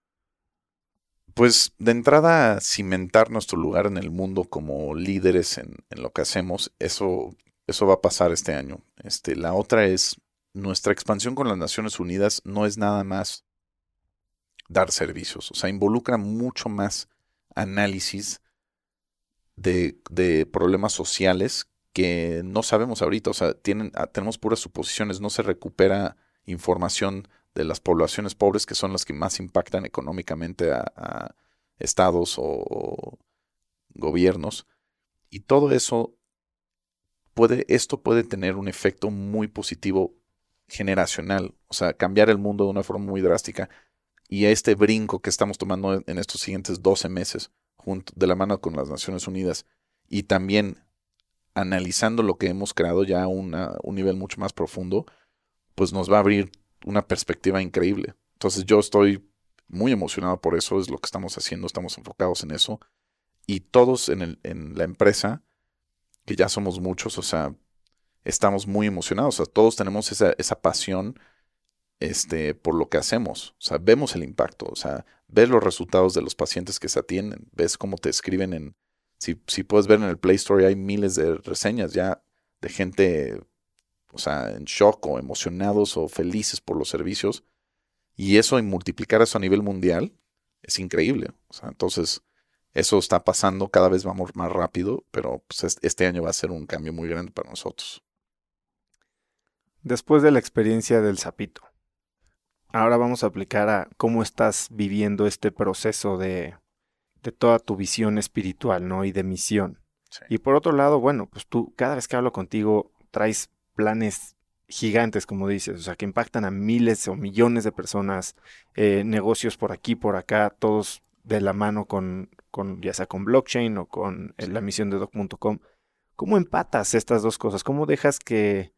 Pues de entrada, cimentar nuestro lugar en el mundo como líderes en, lo que hacemos, eso, eso va a pasar este año. Este, la otra es, nuestra expansión con las Naciones Unidas no es nada más dar servicios. O sea, involucra mucho más análisis de, problemas sociales que no sabemos ahorita. O sea, tienen, ah, tenemos puras suposiciones, no se recupera información de las poblaciones pobres que son las que más impactan económicamente a, estados o, o gobiernos. Y todo eso puede, esto puede tener un efecto muy positivo generacional, o sea, cambiar el mundo de una forma muy drástica y a este brinco que estamos tomando en estos siguientes 12 meses junto, de la mano con las Naciones Unidas y también analizando lo que hemos creado ya a un nivel mucho más profundo, pues nos va a abrir una perspectiva increíble. Entonces yo estoy muy emocionado por eso, es lo que estamos haciendo, estamos enfocados en eso. Y todos en, el, en la empresa, que ya somos muchos, o sea, estamos muy emocionados, o todos tenemos esa, esa pasión este, por lo que hacemos. O sea, vemos el impacto, o sea, ves los resultados de los pacientes que se atienden, ves cómo te escriben en... Si, puedes ver en el Play Store hay miles de reseñas ya de gente, o sea, en shock o emocionados o felices por los servicios. Y eso y multiplicar eso a nivel mundial es increíble. O sea, entonces, eso está pasando, cada vez vamos más rápido, pero pues, este año va a ser un cambio muy grande para nosotros. Después de la experiencia del zapito ahora vamos a aplicar a cómo estás viviendo este proceso de, de toda tu visión espiritual, ¿no? Y de misión. Y por otro lado, bueno, pues tú cada vez que hablo contigo traes planes gigantes, como dices, o sea, que impactan a miles o millones de personas, eh, negocios por aquí, por acá, todos de la mano con, con ya sea con blockchain o con eh, la misión de doc.com. ¿Cómo empatas estas dos cosas? ¿Cómo dejas que,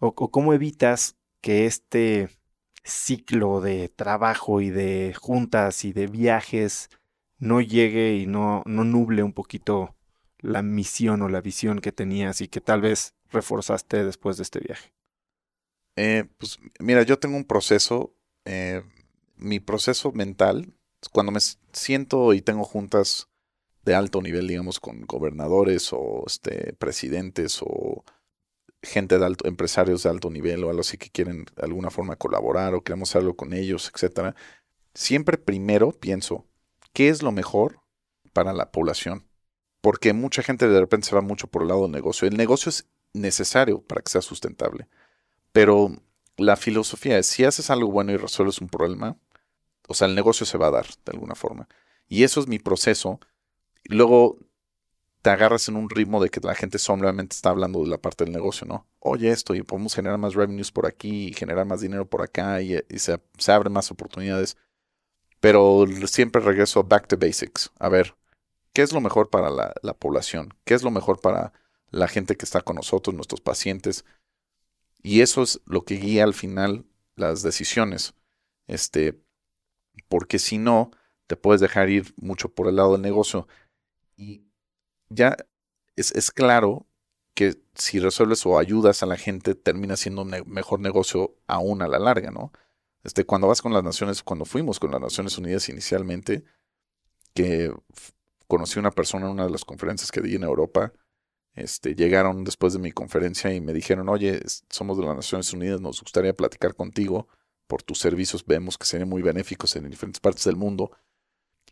o cómo evitas que este ciclo de trabajo y de juntas y de viajes no llegue y no, no nuble un poquito la misión o la visión que tenías y que tal vez reforzaste después de este viaje? Eh, pues mira, yo tengo un proceso, eh, mi proceso mental, cuando me siento y tengo juntas de alto nivel, digamos, con gobernadores o este, presidentes o gente de alto, empresarios de alto nivel o algo así que quieren de alguna forma colaborar o queremos algo con ellos, etcétera, siempre primero pienso, ¿qué es lo mejor para la población? Porque mucha gente de repente se va mucho por el lado del negocio. El negocio es necesario para que sea sustentable. Pero la filosofía es, si haces algo bueno y resuelves un problema, o sea, el negocio se va a dar de alguna forma. Y eso es mi proceso. Luego te agarras en un ritmo de que la gente solamente está hablando de la parte del negocio, ¿no? Oye, esto y podemos generar más revenues por aquí y generar más dinero por acá y, eh, se, abren más oportunidades. Pero siempre regreso back to basics. A ver, ¿qué es lo mejor para la, la población? ¿Qué es lo mejor para la gente que está con nosotros, nuestros pacientes? Y eso es lo que guía al final las decisiones. Este, porque si no, te puedes dejar ir mucho por el lado del negocio. Y ya es, claro que si resuelves o ayudas a la gente, termina siendo un mejor negocio aún a la larga, ¿no? Este, cuando vas con las Naciones, cuando fuimos con las Naciones Unidas inicialmente, que conocí a una persona en una de las conferencias que di en Europa, este, llegaron después de mi conferencia y me dijeron, oye, somos de las Naciones Unidas, nos gustaría platicar contigo por tus servicios, vemos que serían muy benéficos en diferentes partes del mundo.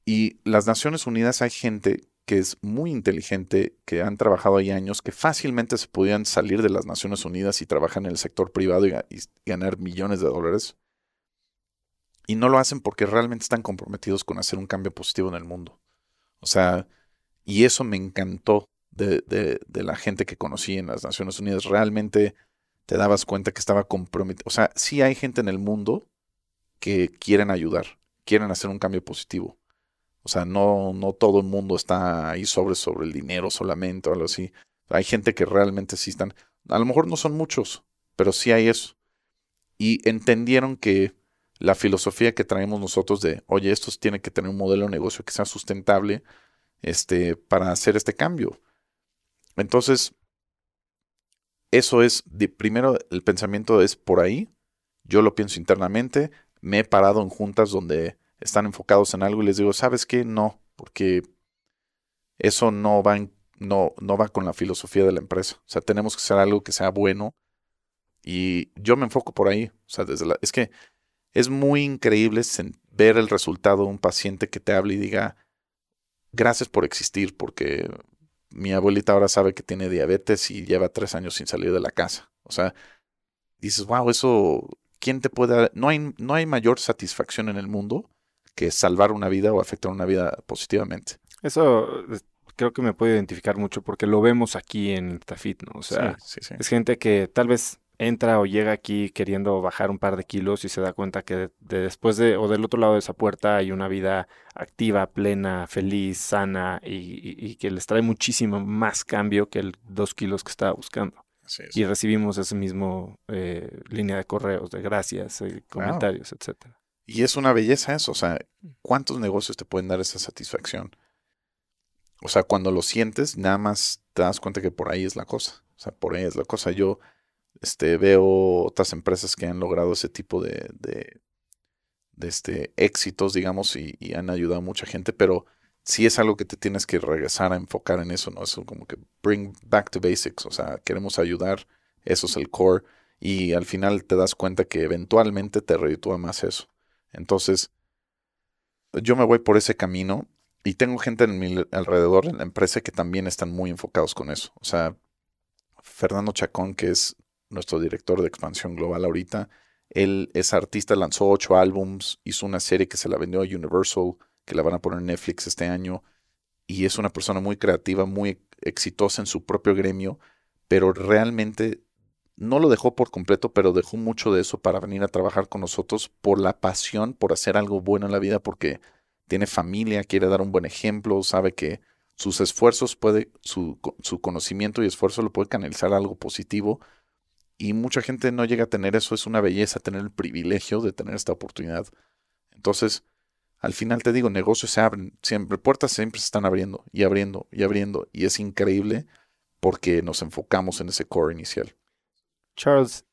Y las Naciones Unidas hay gente que es muy inteligente, que han trabajado ahí años, que fácilmente se podían salir de las Naciones Unidas y trabajar en el sector privado y, ganar millones de dólares. Y no lo hacen porque realmente están comprometidos con hacer un cambio positivo en el mundo. O sea, y eso me encantó de, de la gente que conocí en las Naciones Unidas. Realmente te dabas cuenta que estaba comprometido. O sea, sí hay gente en el mundo que quieren ayudar, quieren hacer un cambio positivo o sea, no, no todo el mundo está ahí sobre, sobre el dinero solamente o algo así. Hay gente que realmente sí están. A lo mejor no son muchos, pero sí hay eso. Y entendieron que la filosofía que traemos nosotros de, oye, esto tiene que tener un modelo de negocio que sea sustentable este, para hacer este cambio. Entonces, eso es, de, primero el pensamiento es por ahí, yo lo pienso internamente, me he parado en juntas donde están enfocados en algo y les digo, ¿sabes qué? No, porque eso no va, no, no va con la filosofía de la empresa. O sea, tenemos que hacer algo que sea bueno. Y yo me enfoco por ahí. O sea, desde es que es muy increíble ver el resultado de un paciente que te hable y diga, gracias por existir, porque mi abuelita ahora sabe que tiene diabetes y lleva tres años sin salir de la casa. O sea, dices, wow, eso, ¿quién te puede dar? No hay, no hay mayor satisfacción en el mundo que salvar una vida o afectar una vida positivamente. Eso eh, creo que me puede identificar mucho porque lo vemos aquí en Tafit, ¿no? O sea, es gente que tal vez entra o llega aquí queriendo bajar un par de kilos y se da cuenta que después de o del otro lado de esa puerta hay una vida activa, plena, feliz, sana y, que les trae muchísimo más cambio que el dos kilos que estaba buscando. Y recibimos esa misma eh, línea de correos, de gracias, eh, comentarios, etcétera. Y es una belleza eso, o sea, mm. ¿cuántos negocios te pueden dar esa satisfacción? O sea, cuando lo sientes, nada más te das cuenta que por ahí es la cosa. O sea, por ahí es la cosa. Yo este, veo otras empresas que han logrado ese tipo de, de, este, éxitos, digamos, y, han ayudado a mucha gente, pero sí es algo que te tienes que regresar a enfocar en eso, ¿no? Es como que bring back to basics, o sea, queremos ayudar, eso es el core, y al final te das cuenta que eventualmente te reditúa más eso. Entonces, yo me voy por ese camino y tengo gente en mi alrededor en la empresa que también están muy enfocados con eso. O sea, Fernando Chacón, que es nuestro director de expansión global ahorita, él es artista, lanzó ocho álbums, hizo una serie que se la vendió a Universal, que la van a poner en Netflix este año, y es una persona muy creativa, muy exitosa en su propio gremio, pero realmente no lo dejó por completo, pero dejó mucho de eso para venir a trabajar con nosotros por la pasión, por hacer algo bueno en la vida, porque tiene familia, quiere dar un buen ejemplo, sabe que sus esfuerzos puede, su, su conocimiento y esfuerzo lo puede canalizar a algo positivo. Y mucha gente no llega a tener eso, es una belleza tener el privilegio de tener esta oportunidad. Entonces, al final te digo, negocios se abren, siempre, puertas siempre se están abriendo y abriendo y abriendo. Y es increíble porque nos enfocamos en ese core inicial. Charles,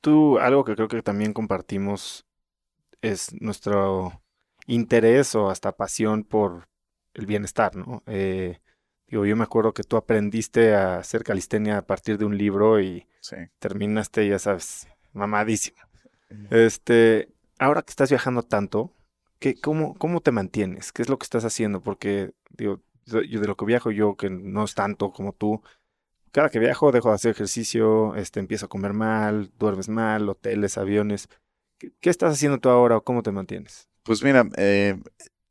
tú algo que creo que también compartimos es nuestro interés o hasta pasión por el bienestar, ¿no? Eh, digo, yo me acuerdo que tú aprendiste a hacer calistenia a partir de un libro y terminaste, ya sabes, mamadísimo. Este, ahora que estás viajando tanto, ¿qué, cómo, ¿cómo te mantienes? ¿Qué es lo que estás haciendo? Porque, digo, yo de lo que viajo yo, que no es tanto como tú, cada que viajo dejo de hacer ejercicio, este, empiezo a comer mal, duermes mal, hoteles, aviones. ¿Qué, estás haciendo tú ahora o cómo te mantienes? Pues mira, eh,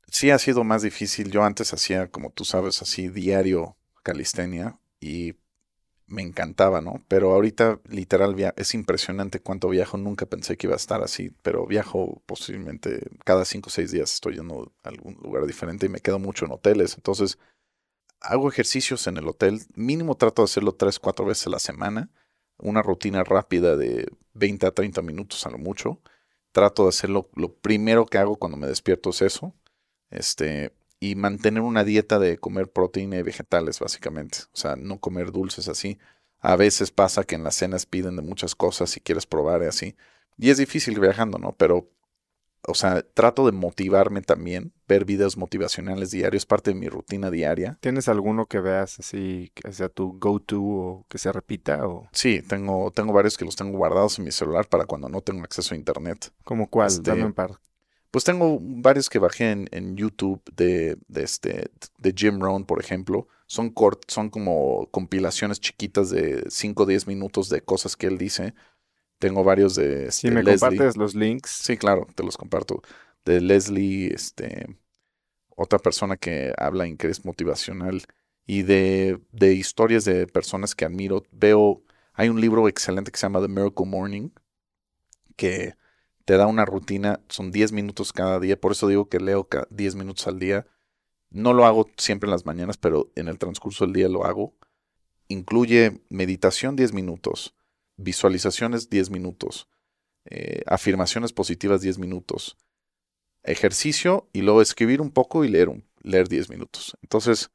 sí ha sido más difícil. Yo antes hacía, como tú sabes, así diario calistenia y me encantaba, ¿no? Pero ahorita literal es impresionante cuánto viajo. Nunca pensé que iba a estar así, pero viajo posiblemente cada cinco o seis días estoy yendo a algún lugar diferente y me quedo mucho en hoteles. Entonces hago ejercicios en el hotel, mínimo trato de hacerlo tres, cuatro veces a la semana, una rutina rápida de 20 a 30 minutos a lo mucho. Trato de hacerlo, lo primero que hago cuando me despierto es eso. Este, y mantener una dieta de comer proteína y vegetales, básicamente. O sea, no comer dulces así. A veces pasa que en las cenas piden de muchas cosas y quieres probar y así. Y es difícil viajando, ¿no? Pero o sea, trato de motivarme también, ver videos motivacionales diarios, parte de mi rutina diaria. ¿Tienes alguno que veas así, que sea tu go-to o que se repita? Sí, tengo, tengo varios que los tengo guardados en mi celular para cuando no tengo acceso a internet. ¿Como cuál? Este, pues tengo varios que bajé en, YouTube de, este, de Jim Rohn, por ejemplo. Son, son como compilaciones chiquitas de 5 o 10 minutos de cosas que él dice tengo varios de... Este, me compartes los links. Sí, claro, te los comparto. De Leslie, este, otra persona que habla inglés motivacional y de, de historias de personas que admiro. Veo, hay un libro excelente que se llama The Miracle Morning, que te da una rutina, son 10 minutos cada día, por eso digo que leo 10 minutos al día. No lo hago siempre en las mañanas, pero en el transcurso del día lo hago. Incluye meditación 10 minutos, visualizaciones 10 minutos, eh, afirmaciones positivas 10 minutos, ejercicio y luego escribir un poco y leer, un, leer 10 minutos. Entonces,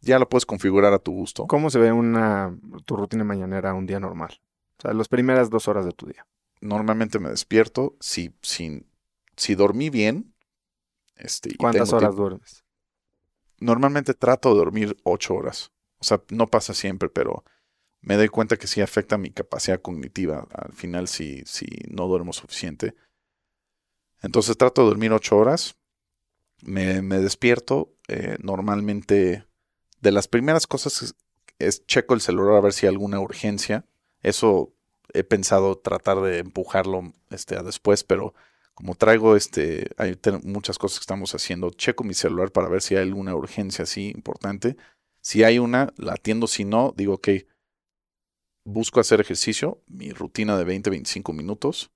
ya lo puedes configurar a tu gusto. ¿Cómo se ve una, tu rutina mañanera un día normal? O sea, las primeras dos horas de tu día. Normalmente me despierto, si, si, si dormí bien. Este, ¿Cuántas horas duermes? Normalmente trato de dormir ocho horas. O sea, no pasa siempre, pero me doy cuenta que sí afecta mi capacidad cognitiva al final si, si no duermo suficiente. Entonces trato de dormir ocho horas, me, despierto, eh, normalmente de las primeras cosas es, checo el celular a ver si hay alguna urgencia, eso he pensado tratar de empujarlo este, a después, pero como traigo este, hay muchas cosas que estamos haciendo, checo mi celular para ver si hay alguna urgencia así importante, si hay una, la atiendo, si no, digo, ok, busco hacer ejercicio, mi rutina de 20, 25 minutos.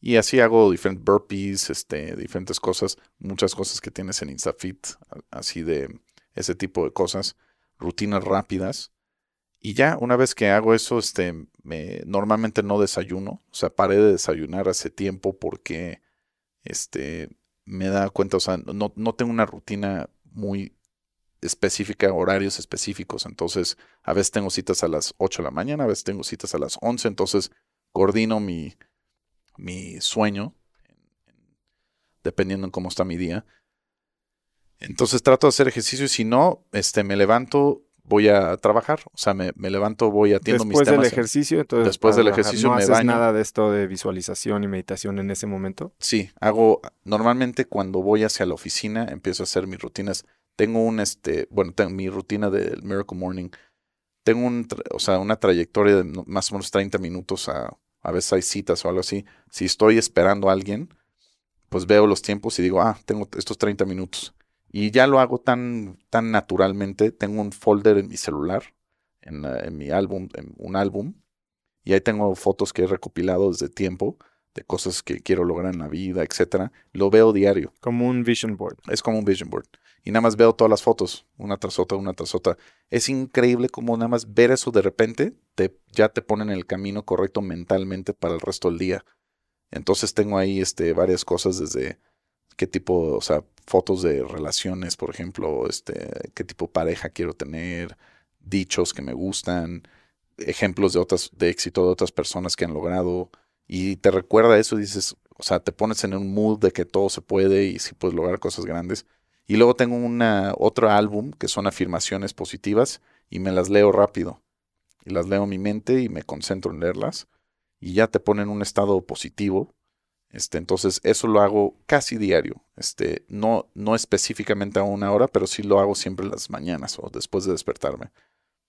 Y así hago diferentes burpees, este, diferentes cosas, muchas cosas que tienes en InstaFit, así de ese tipo de cosas, rutinas rápidas. Y ya una vez que hago eso, este, me, normalmente no desayuno, o sea, paré de desayunar hace tiempo porque este, me da cuenta, o sea, no, no tengo una rutina muy específica, horarios específicos. Entonces, a veces tengo citas a las 8 de la mañana, a veces tengo citas a las 11, entonces coordino mi, sueño dependiendo en cómo está mi día. Entonces trato de hacer ejercicio y si no, este, me levanto, voy a trabajar. O sea, me, levanto, voy a atender mis temas. Después del ejercicio, entonces. Después del ejercicio ¿no me nada de esto de visualización y meditación en ese momento? Sí, hago. Normalmente cuando voy hacia la oficina, empiezo a hacer mis rutinas tengo un, este, bueno, mi rutina del Miracle Morning. Tengo un, o sea, una trayectoria de más o menos 30 minutos a, veces hay citas o algo así. Si estoy esperando a alguien, pues veo los tiempos y digo, ah, tengo estos 30 minutos. Y ya lo hago tan, tan naturalmente. Tengo un folder en mi celular, en, en mi álbum, en un álbum. Y ahí tengo fotos que he recopilado desde tiempo de cosas que quiero lograr en la vida, etcétera. Lo veo diario. Como un vision board. Es como un vision board y nada más veo todas las fotos, una tras otra, una tras otra. Es increíble como nada más ver eso de repente te, ya te pone en el camino correcto mentalmente para el resto del día. Entonces tengo ahí este, varias cosas desde qué tipo, o sea, fotos de relaciones, por ejemplo, este, qué tipo de pareja quiero tener, dichos que me gustan, ejemplos de otras, de éxito de otras personas que han logrado. Y te recuerda eso y dices, o sea, te pones en un mood de que todo se puede y si puedes lograr cosas grandes. Y luego tengo una, otro álbum que son afirmaciones positivas y me las leo rápido. Y las leo en mi mente y me concentro en leerlas. Y ya te ponen en un estado positivo. Este, entonces, eso lo hago casi diario. Este, no, no específicamente a una hora, pero sí lo hago siempre en las mañanas o después de despertarme.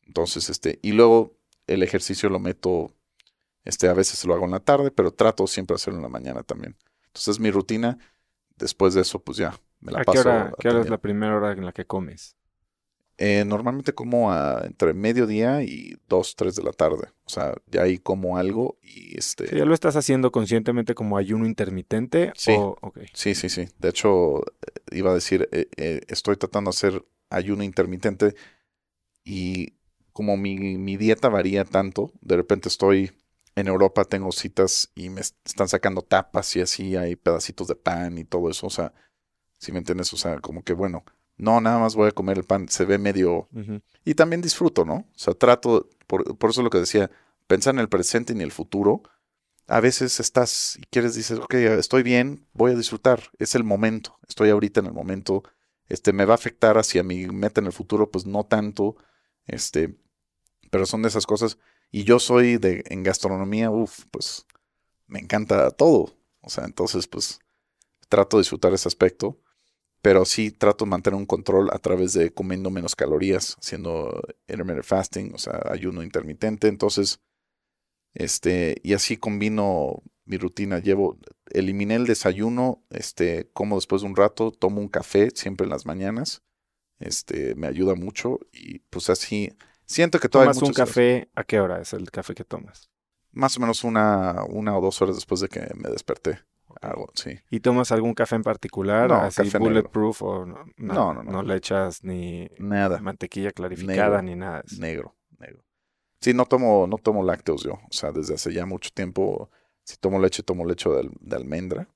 Entonces, este, y luego el ejercicio lo meto, este, a veces lo hago en la tarde, pero trato siempre hacerlo en la mañana también. Entonces, mi rutina, después de eso, pues ya, ¿A qué hora, es la primera hora en la que comes? Eh, normalmente como entre mediodía y 2, tres de la tarde. O sea, ya ahí como algo y este... ¿Ya lo estás haciendo conscientemente como ayuno intermitente? Sí, okay. sí, sí, sí. De hecho, eh, iba a decir, eh, estoy tratando de hacer ayuno intermitente y como mi, mi, dieta varía tanto, de repente estoy en Europa, tengo citas y me están sacando tapas y así hay pedacitos de pan y todo eso. O sea, si me entiendes? O sea, como que bueno, no, nada más voy a comer el pan, se ve medio... Y también disfruto, ¿no? O sea, trato, por, por eso lo que decía, pensar en el presente y en el futuro. A veces estás y quieres, dices, ok, estoy bien, voy a disfrutar, es el momento, estoy ahorita en el momento, este, me va a afectar hacia mi meta en el futuro, pues no tanto, este, pero son de esas cosas. Y yo soy de, en gastronomía, uff, pues me encanta todo, o sea, entonces pues trato de disfrutar ese aspecto pero sí trato de mantener un control a través de comiendo menos calorías, haciendo intermittent fasting, o sea, ayuno intermitente. Entonces, este, y así combino mi rutina. Llevo, eliminé el desayuno, este, como después de un rato, tomo un café siempre en las mañanas. Este, me ayuda mucho y pues así siento que todavía ¿Tomas un café? ¿A qué hora es el café que tomas? Más o menos una, una o dos horas después de que me desperté sí. ¿Y tomas algún café en particular? así café bulletproof o no no, no no, le echas ni nada. mantequilla clarificada ni nada. Negro, negro. Sí, no tomo, no tomo lácteos yo. O sea, desde hace ya mucho tiempo, si tomo leche, tomo leche de, almendra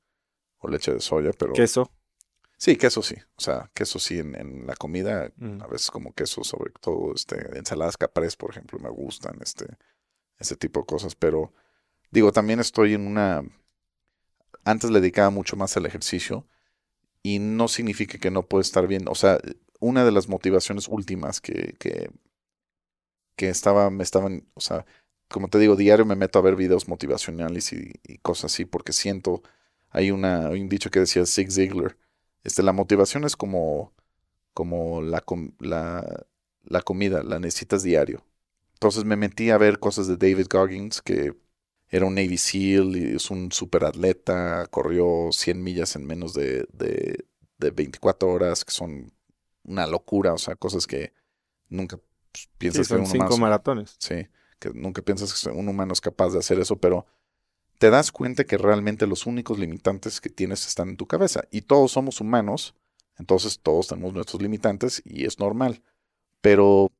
o leche de soya, pero. ¿Queso? Sí, queso sí. O sea, queso sí en, la comida. Mm. A veces como queso, sobre todo este, ensaladas caprés, por ejemplo, me gustan, este, ese tipo de cosas. Pero digo, también estoy en una antes le dedicaba mucho más al ejercicio y no significa que no puede estar bien. O sea, una de las motivaciones últimas que, que, estaba, me estaban, o sea, como te digo, diario me meto a ver videos motivacionales y, cosas así porque siento, hay, una, un dicho que decía Zig Ziglar, este, la motivación es como, como la, la, la comida, la necesitas diario. Entonces me metí a ver cosas de David Goggins que era un Navy SEAL, es un superatleta, corrió 100 millas en menos de, de, de 24 horas, que son una locura, o sea, cosas que nunca pues, piensas que un cinco humano, maratones. Sí, que nunca piensas que un humano es capaz de hacer eso, pero te das cuenta que realmente los únicos limitantes que tienes están en tu cabeza y todos somos humanos, entonces todos tenemos nuestros limitantes y es normal. Pero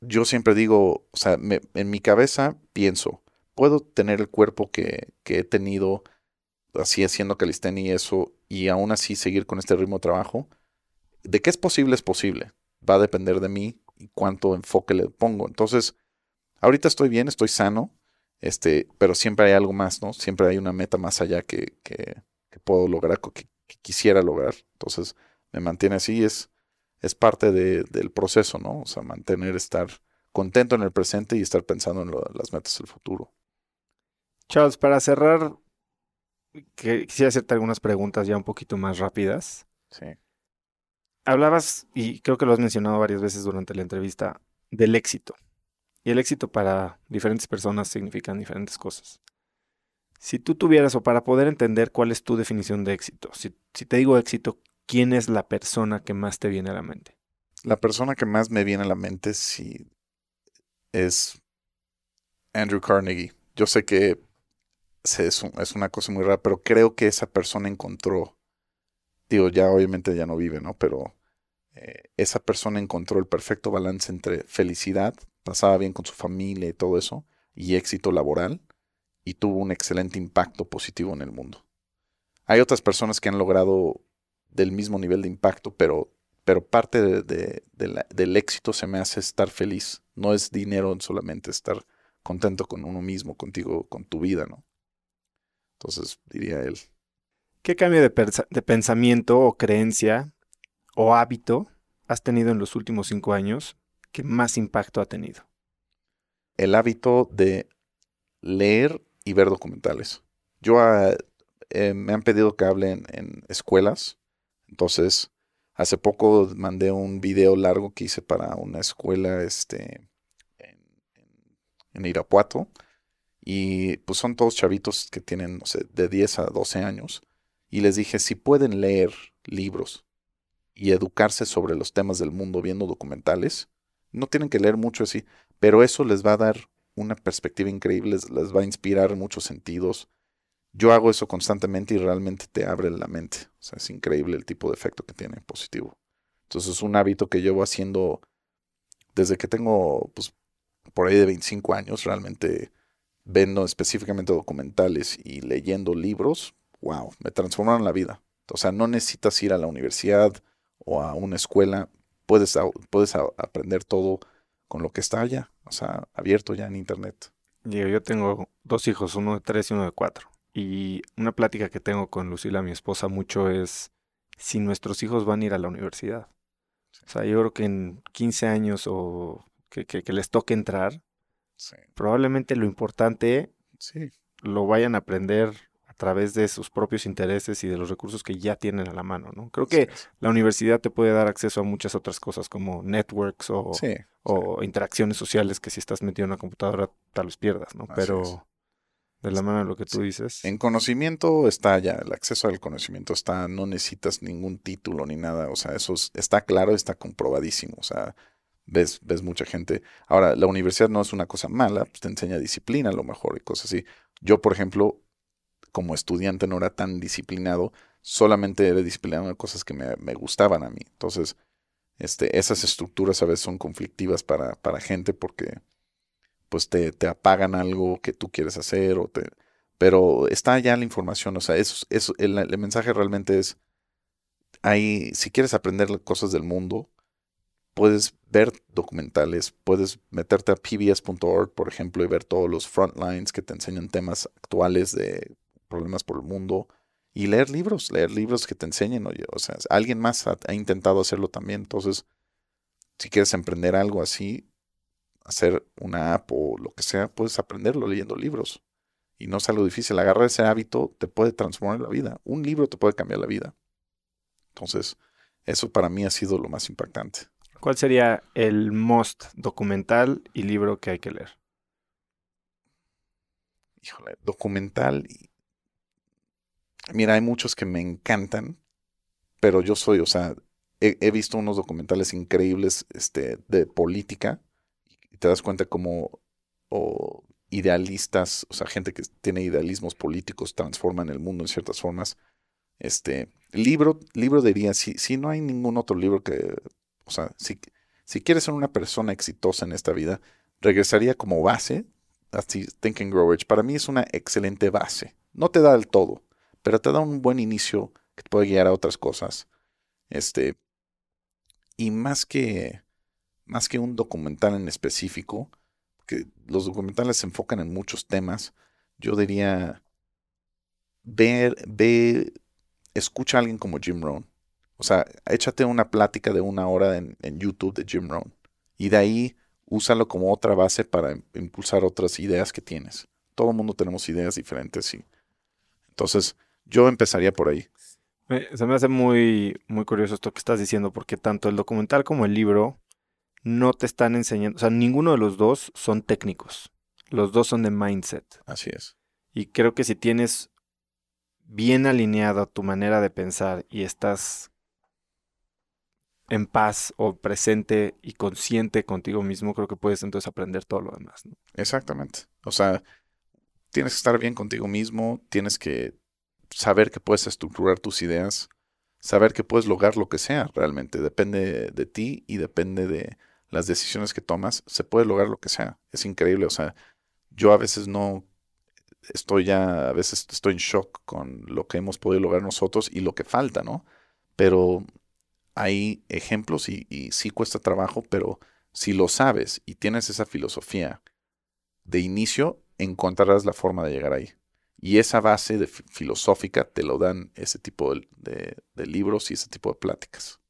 yo siempre digo, o sea, en mi cabeza pienso, puedo tener el cuerpo que, he tenido así haciendo calistenia y eso, y aún así seguir con este ritmo de trabajo. De qué es posible, es posible. Va a depender de mí y cuánto enfoque le pongo. Entonces, ahorita estoy bien, estoy sano, este, pero siempre hay algo más, ¿no? Siempre hay una meta más allá que, puedo lograr, que, que, quisiera lograr. Entonces, me mantiene así, es, es parte del proceso, ¿no? O sea, mantener, estar contento en el presente y estar pensando en las metas del futuro. Charles, para cerrar, quisiera hacerte algunas preguntas ya un poquito más rápidas. Sí. Hablabas, y creo que lo has mencionado varias veces durante la entrevista, del éxito. Y el éxito para diferentes personas significan diferentes cosas. Si tú tuvieras, o para poder entender cuál es tu definición de éxito, si, si te digo éxito, ¿quién es la persona que más te viene a la mente? La persona que más me viene a la mente sí, es Andrew Carnegie. Yo sé que es, es una cosa muy rara, pero creo que esa persona encontró, digo, ya obviamente ya no vive, ¿no? Pero eh, esa persona encontró el perfecto balance entre felicidad, pasaba bien con su familia y todo eso, y éxito laboral, y tuvo un excelente impacto positivo en el mundo. Hay otras personas que han logrado del mismo nivel de impacto, pero, pero parte del éxito se me hace estar feliz. No es dinero solamente, estar contento con uno mismo, contigo, con tu vida, ¿no? Entonces, diría él. ¿Qué cambio de, pensamiento o creencia o hábito has tenido en los últimos cinco años que más impacto ha tenido? El hábito de leer y ver documentales. Yo ah, eh, me han pedido que hable en, escuelas, entonces hace poco mandé un video largo que hice para una escuela este, en Irapuato y pues son todos chavitos que tienen, no sé, de 10 a 12 años. Y les dije, si pueden leer libros y educarse sobre los temas del mundo viendo documentales, no tienen que leer mucho así, pero eso les va a dar una perspectiva increíble, les, va a inspirar muchos sentidos. Yo hago eso constantemente y realmente te abre la mente. O sea, es increíble el tipo de efecto que tiene positivo. Entonces es un hábito que llevo haciendo desde que tengo, pues, por ahí de 25 años, realmente vendo específicamente documentales y leyendo libros, wow, me transformaron la vida. O sea, no necesitas ir a la universidad o a una escuela, puedes, puedes aprender todo con lo que está allá, o sea, abierto ya en Internet. yo tengo dos hijos, uno de tres y uno de cuatro. Y una plática que tengo con Lucila, mi esposa, mucho es si nuestros hijos van a ir a la universidad. O sea, yo creo que en 15 años o que les toque entrar, Probablemente lo importante sí. lo vayan a aprender a través de sus propios intereses y de los recursos que ya tienen a la mano, ¿no? Creo que la universidad te puede dar acceso a muchas otras cosas como networks o, interacciones sociales que si estás metido en una computadora tal vez pierdas, ¿no? Pero de la mano de lo que tú dices. En conocimiento está ya, el acceso al conocimiento está, no necesitas ningún título ni nada, o sea, eso está claro, está comprobadísimo, o sea, ves, mucha gente. Ahora, la universidad no es una cosa mala, pues, te enseña disciplina a lo mejor y cosas así. Yo, por ejemplo, como estudiante no era tan disciplinado, solamente era disciplinado en cosas que me, gustaban a mí. Entonces, este, esas estructuras a veces son conflictivas para, gente porque pues te, te, apagan algo que tú quieres hacer o te... Pero está ya la información, o sea, eso, eso, el, el mensaje realmente es, ahí, si quieres aprender cosas del mundo, puedes ver documentales, puedes meterte a pbs.org, por ejemplo, y ver todos los frontlines que te enseñan temas actuales de problemas por el mundo. Y leer libros, leer libros que te enseñen, o sea, alguien más ha, intentado hacerlo también. Entonces, si quieres emprender algo así, hacer una app o lo que sea, puedes aprenderlo leyendo libros. Y no es algo difícil. Agarrar ese hábito te puede transformar la vida. Un libro te puede cambiar la vida. Entonces, eso para mí ha sido lo más impactante. ¿Cuál sería el most documental y libro que hay que leer? Híjole, documental. Mira, hay muchos que me encantan, pero yo soy, o sea, he, visto unos documentales increíbles este, de política y te das cuenta cómo idealistas, o sea, gente que tiene idealismos políticos transforman el mundo en ciertas formas. Este libro, libro diría, si, si no hay ningún otro libro que o sea, si, si quieres ser una persona exitosa en esta vida, regresaría como base así Think and Grow Rich. Para mí es una excelente base. No te da el todo, pero te da un buen inicio que te puede guiar a otras cosas. Este, y más que, más que un documental en específico, que los documentales se enfocan en muchos temas, yo diría, ver, ve, escucha a alguien como Jim Rohn, o sea, échate una plática de una hora en, YouTube de Jim Rohn. Y de ahí úsalo como otra base para impulsar otras ideas que tienes. Todo el mundo tenemos ideas diferentes y entonces yo empezaría por ahí. Se me hace muy, muy curioso esto que estás diciendo, porque tanto el documental como el libro no te están enseñando, o sea, ninguno de los dos son técnicos. Los dos son de mindset. Así es. Y creo que si tienes bien alineada tu manera de pensar y estás en paz o presente y consciente contigo mismo, creo que puedes entonces aprender todo lo demás. Exactamente. O sea, tienes que estar bien contigo mismo, tienes que saber que puedes estructurar tus ideas, saber que puedes lograr lo que sea realmente. Depende de ti y depende de las decisiones que tomas. Se puede lograr lo que sea. Es increíble. O sea, yo a veces no estoy ya, a veces estoy en shock con lo que hemos podido lograr nosotros y lo que falta, ¿no? Pero hay ejemplos y, sí cuesta trabajo, pero si lo sabes y tienes esa filosofía de inicio, encontrarás la forma de llegar ahí. Y esa base filosófica te lo dan ese tipo de, de, libros y ese tipo de pláticas.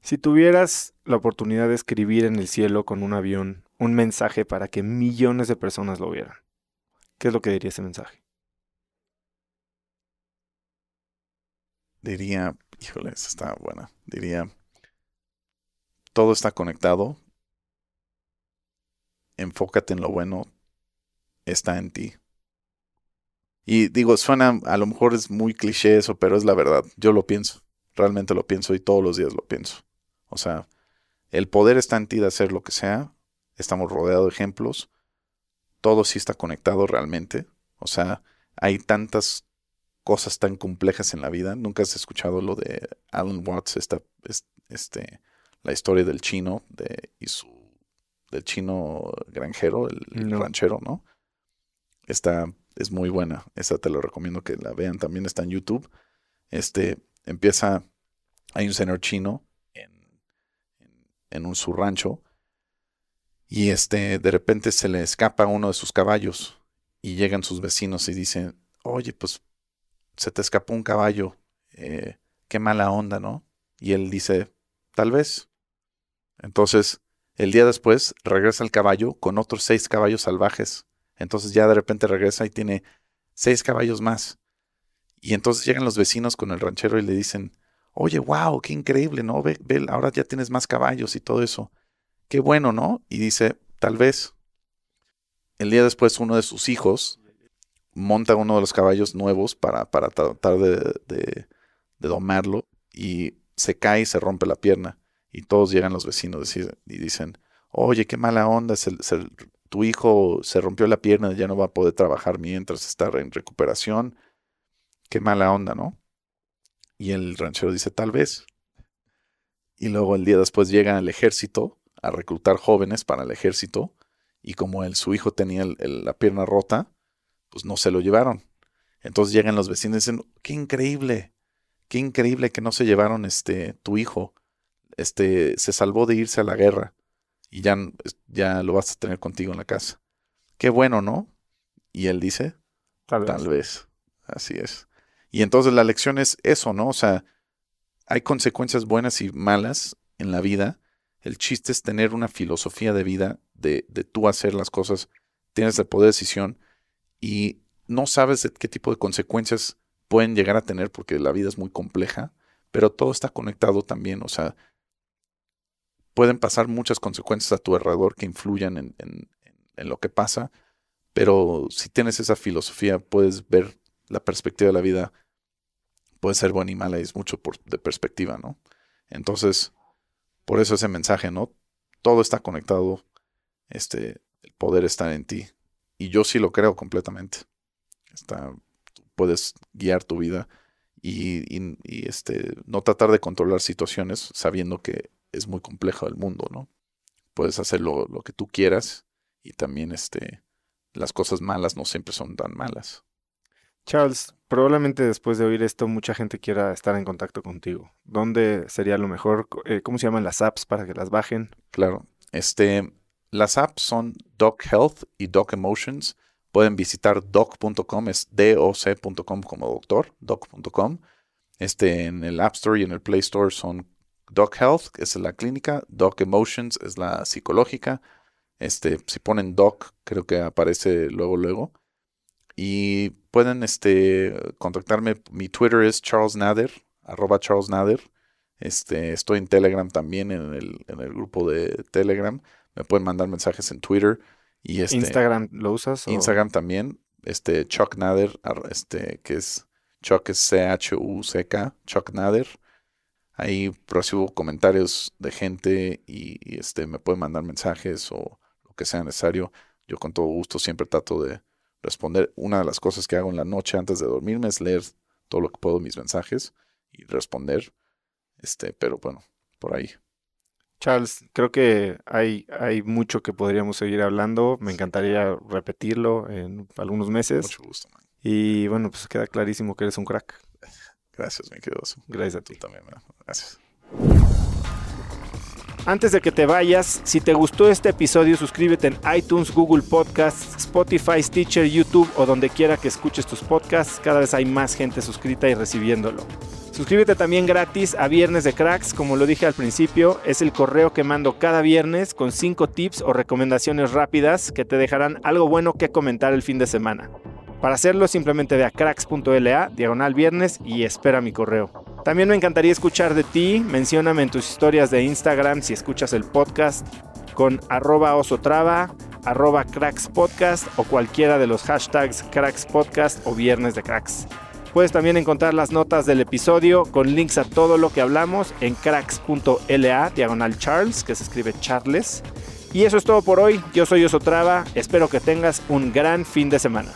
Si tuvieras la oportunidad de escribir en el cielo con un avión un mensaje para que millones de personas lo vieran, ¿qué es lo que diría ese mensaje? Diría, Híjole, está buena. Diría, todo está conectado. Enfócate en lo bueno. Está en ti. Y digo, suena, a lo mejor es muy cliché eso, pero es la verdad. Yo lo pienso. Realmente lo pienso y todos los días lo pienso. O sea, el poder está en ti de hacer lo que sea. Estamos rodeados de ejemplos. Todo sí está conectado realmente. O sea, hay tantas cosas tan complejas en la vida. Nunca has escuchado lo de Alan Watts, esta, este, la historia del chino de, y su, del chino granjero, el, ranchero, ¿no? Esta es muy buena. Esa te lo recomiendo que la vean. También está en YouTube. Este empieza, hay un señor chino en, en un, su rancho y este de repente se le escapa uno de sus caballos y llegan sus vecinos y dicen, oye, pues se te escapó un caballo, eh, qué mala onda, ¿no? Y él dice, tal vez. Entonces, el día después regresa el caballo con otros seis caballos salvajes. Entonces ya de repente regresa y tiene seis caballos más. Y entonces llegan los vecinos con el ranchero y le dicen, oye, wow, qué increíble, ¿no? ve, ahora ya tienes más caballos y todo eso. Qué bueno, ¿no? Y dice, tal vez. El día después uno de sus hijos monta uno de los caballos nuevos para, tratar de, domarlo y se cae y se rompe la pierna. Y todos llegan los vecinos y dicen, oye, qué mala onda, tu hijo se rompió la pierna, ya no va a poder trabajar mientras está en recuperación. Qué mala onda, ¿no? Y el ranchero dice, tal vez. Y luego el día después llega el ejército a reclutar jóvenes para el ejército. Y como él, su hijo tenía la pierna rota, pues no se lo llevaron. Entonces llegan los vecinos y dicen, qué increíble, qué increíble que no se llevaron este, tu hijo. Este, se salvó de irse a la guerra y ya, ya lo vas a tener contigo en la casa. Qué bueno, ¿no? Y él dice, tal, vez. Así es. Y entonces la lección es eso, ¿no? O sea, hay consecuencias buenas y malas en la vida. El chiste es tener una filosofía de vida, de, de tú hacer las cosas, tienes el poder de decisión y no sabes qué tipo de consecuencias pueden llegar a tener porque la vida es muy compleja, pero todo está conectado también, o sea, pueden pasar muchas consecuencias a tu alrededor que influyan en, lo que pasa, pero si tienes esa filosofía puedes ver la perspectiva de la vida, puede ser buena y mala, es mucho por, de perspectiva, ¿no? Entonces, por eso ese mensaje, ¿no? Todo está conectado, este, el poder está en ti. Y yo sí lo creo completamente. Está, puedes guiar tu vida y, este, no tratar de controlar situaciones sabiendo que es muy complejo el mundo, ¿no? Puedes hacer lo, lo que tú quieras y también este, las cosas malas no siempre son tan malas. Charles, probablemente después de oír esto mucha gente quiera estar en contacto contigo. ¿Dónde sería lo mejor? Eh, ¿Cómo se llaman las apps para que las bajen? Claro, este, las apps son Doc Health y Doc Emotions. Pueden visitar doc.com, es doc.com como doctor, doc.com. Este, en el App Store y en el Play Store son Doc Health, que es la clínica, Doc Emotions es la psicológica. Este, si ponen Doc, creo que aparece luego, luego. Y pueden este, contactarme. Mi Twitter es Charles Nader. arroba Charles Este, estoy en Telegram también, en el, en el grupo de Telegram me pueden mandar mensajes en Twitter. Y este, Instagram, ¿lo usas? Instagram también. Este, Chuck Nader, este, que es Chuck es C-H-U-C-K, Chuck Nader. Ahí recibo comentarios de gente y, y, este, me pueden mandar mensajes o lo que sea necesario. Yo con todo gusto siempre trato de responder. Una de las cosas que hago en la noche antes de dormirme es leer todo lo que puedo mis mensajes y responder. Este, pero bueno, por ahí. Charles, creo que hay, hay mucho que podríamos seguir hablando. Me encantaría repetirlo en algunos meses. Mucho gusto, man. Y bueno, pues queda clarísimo que eres un crack. Gracias, mi querido. Gracias a ti. también, Gracias. Antes de que te vayas, si te gustó este episodio, suscríbete en iTunes, Google Podcasts, Spotify, Stitcher, YouTube o donde quiera que escuches tus podcasts. Cada vez hay más gente suscrita y recibiéndolo. Suscríbete también gratis a Viernes de Cracks, como lo dije al principio, es el correo que mando cada viernes con 5 tips o recomendaciones rápidas que te dejarán algo bueno que comentar el fin de semana. Para hacerlo simplemente ve a cracks.la, diagonal viernes y espera mi correo. También me encantaría escuchar de ti, mencióname en tus historias de Instagram si escuchas el podcast con arroba osotrava, arroba crackspodcast o cualquiera de los hashtags crackspodcast o viernes de cracks. Puedes también encontrar las notas del episodio con links a todo lo que hablamos en cracks.la diagonal charles, que se escribe charles. Y eso es todo por hoy. Yo soy Osotrava. Espero que tengas un gran fin de semana.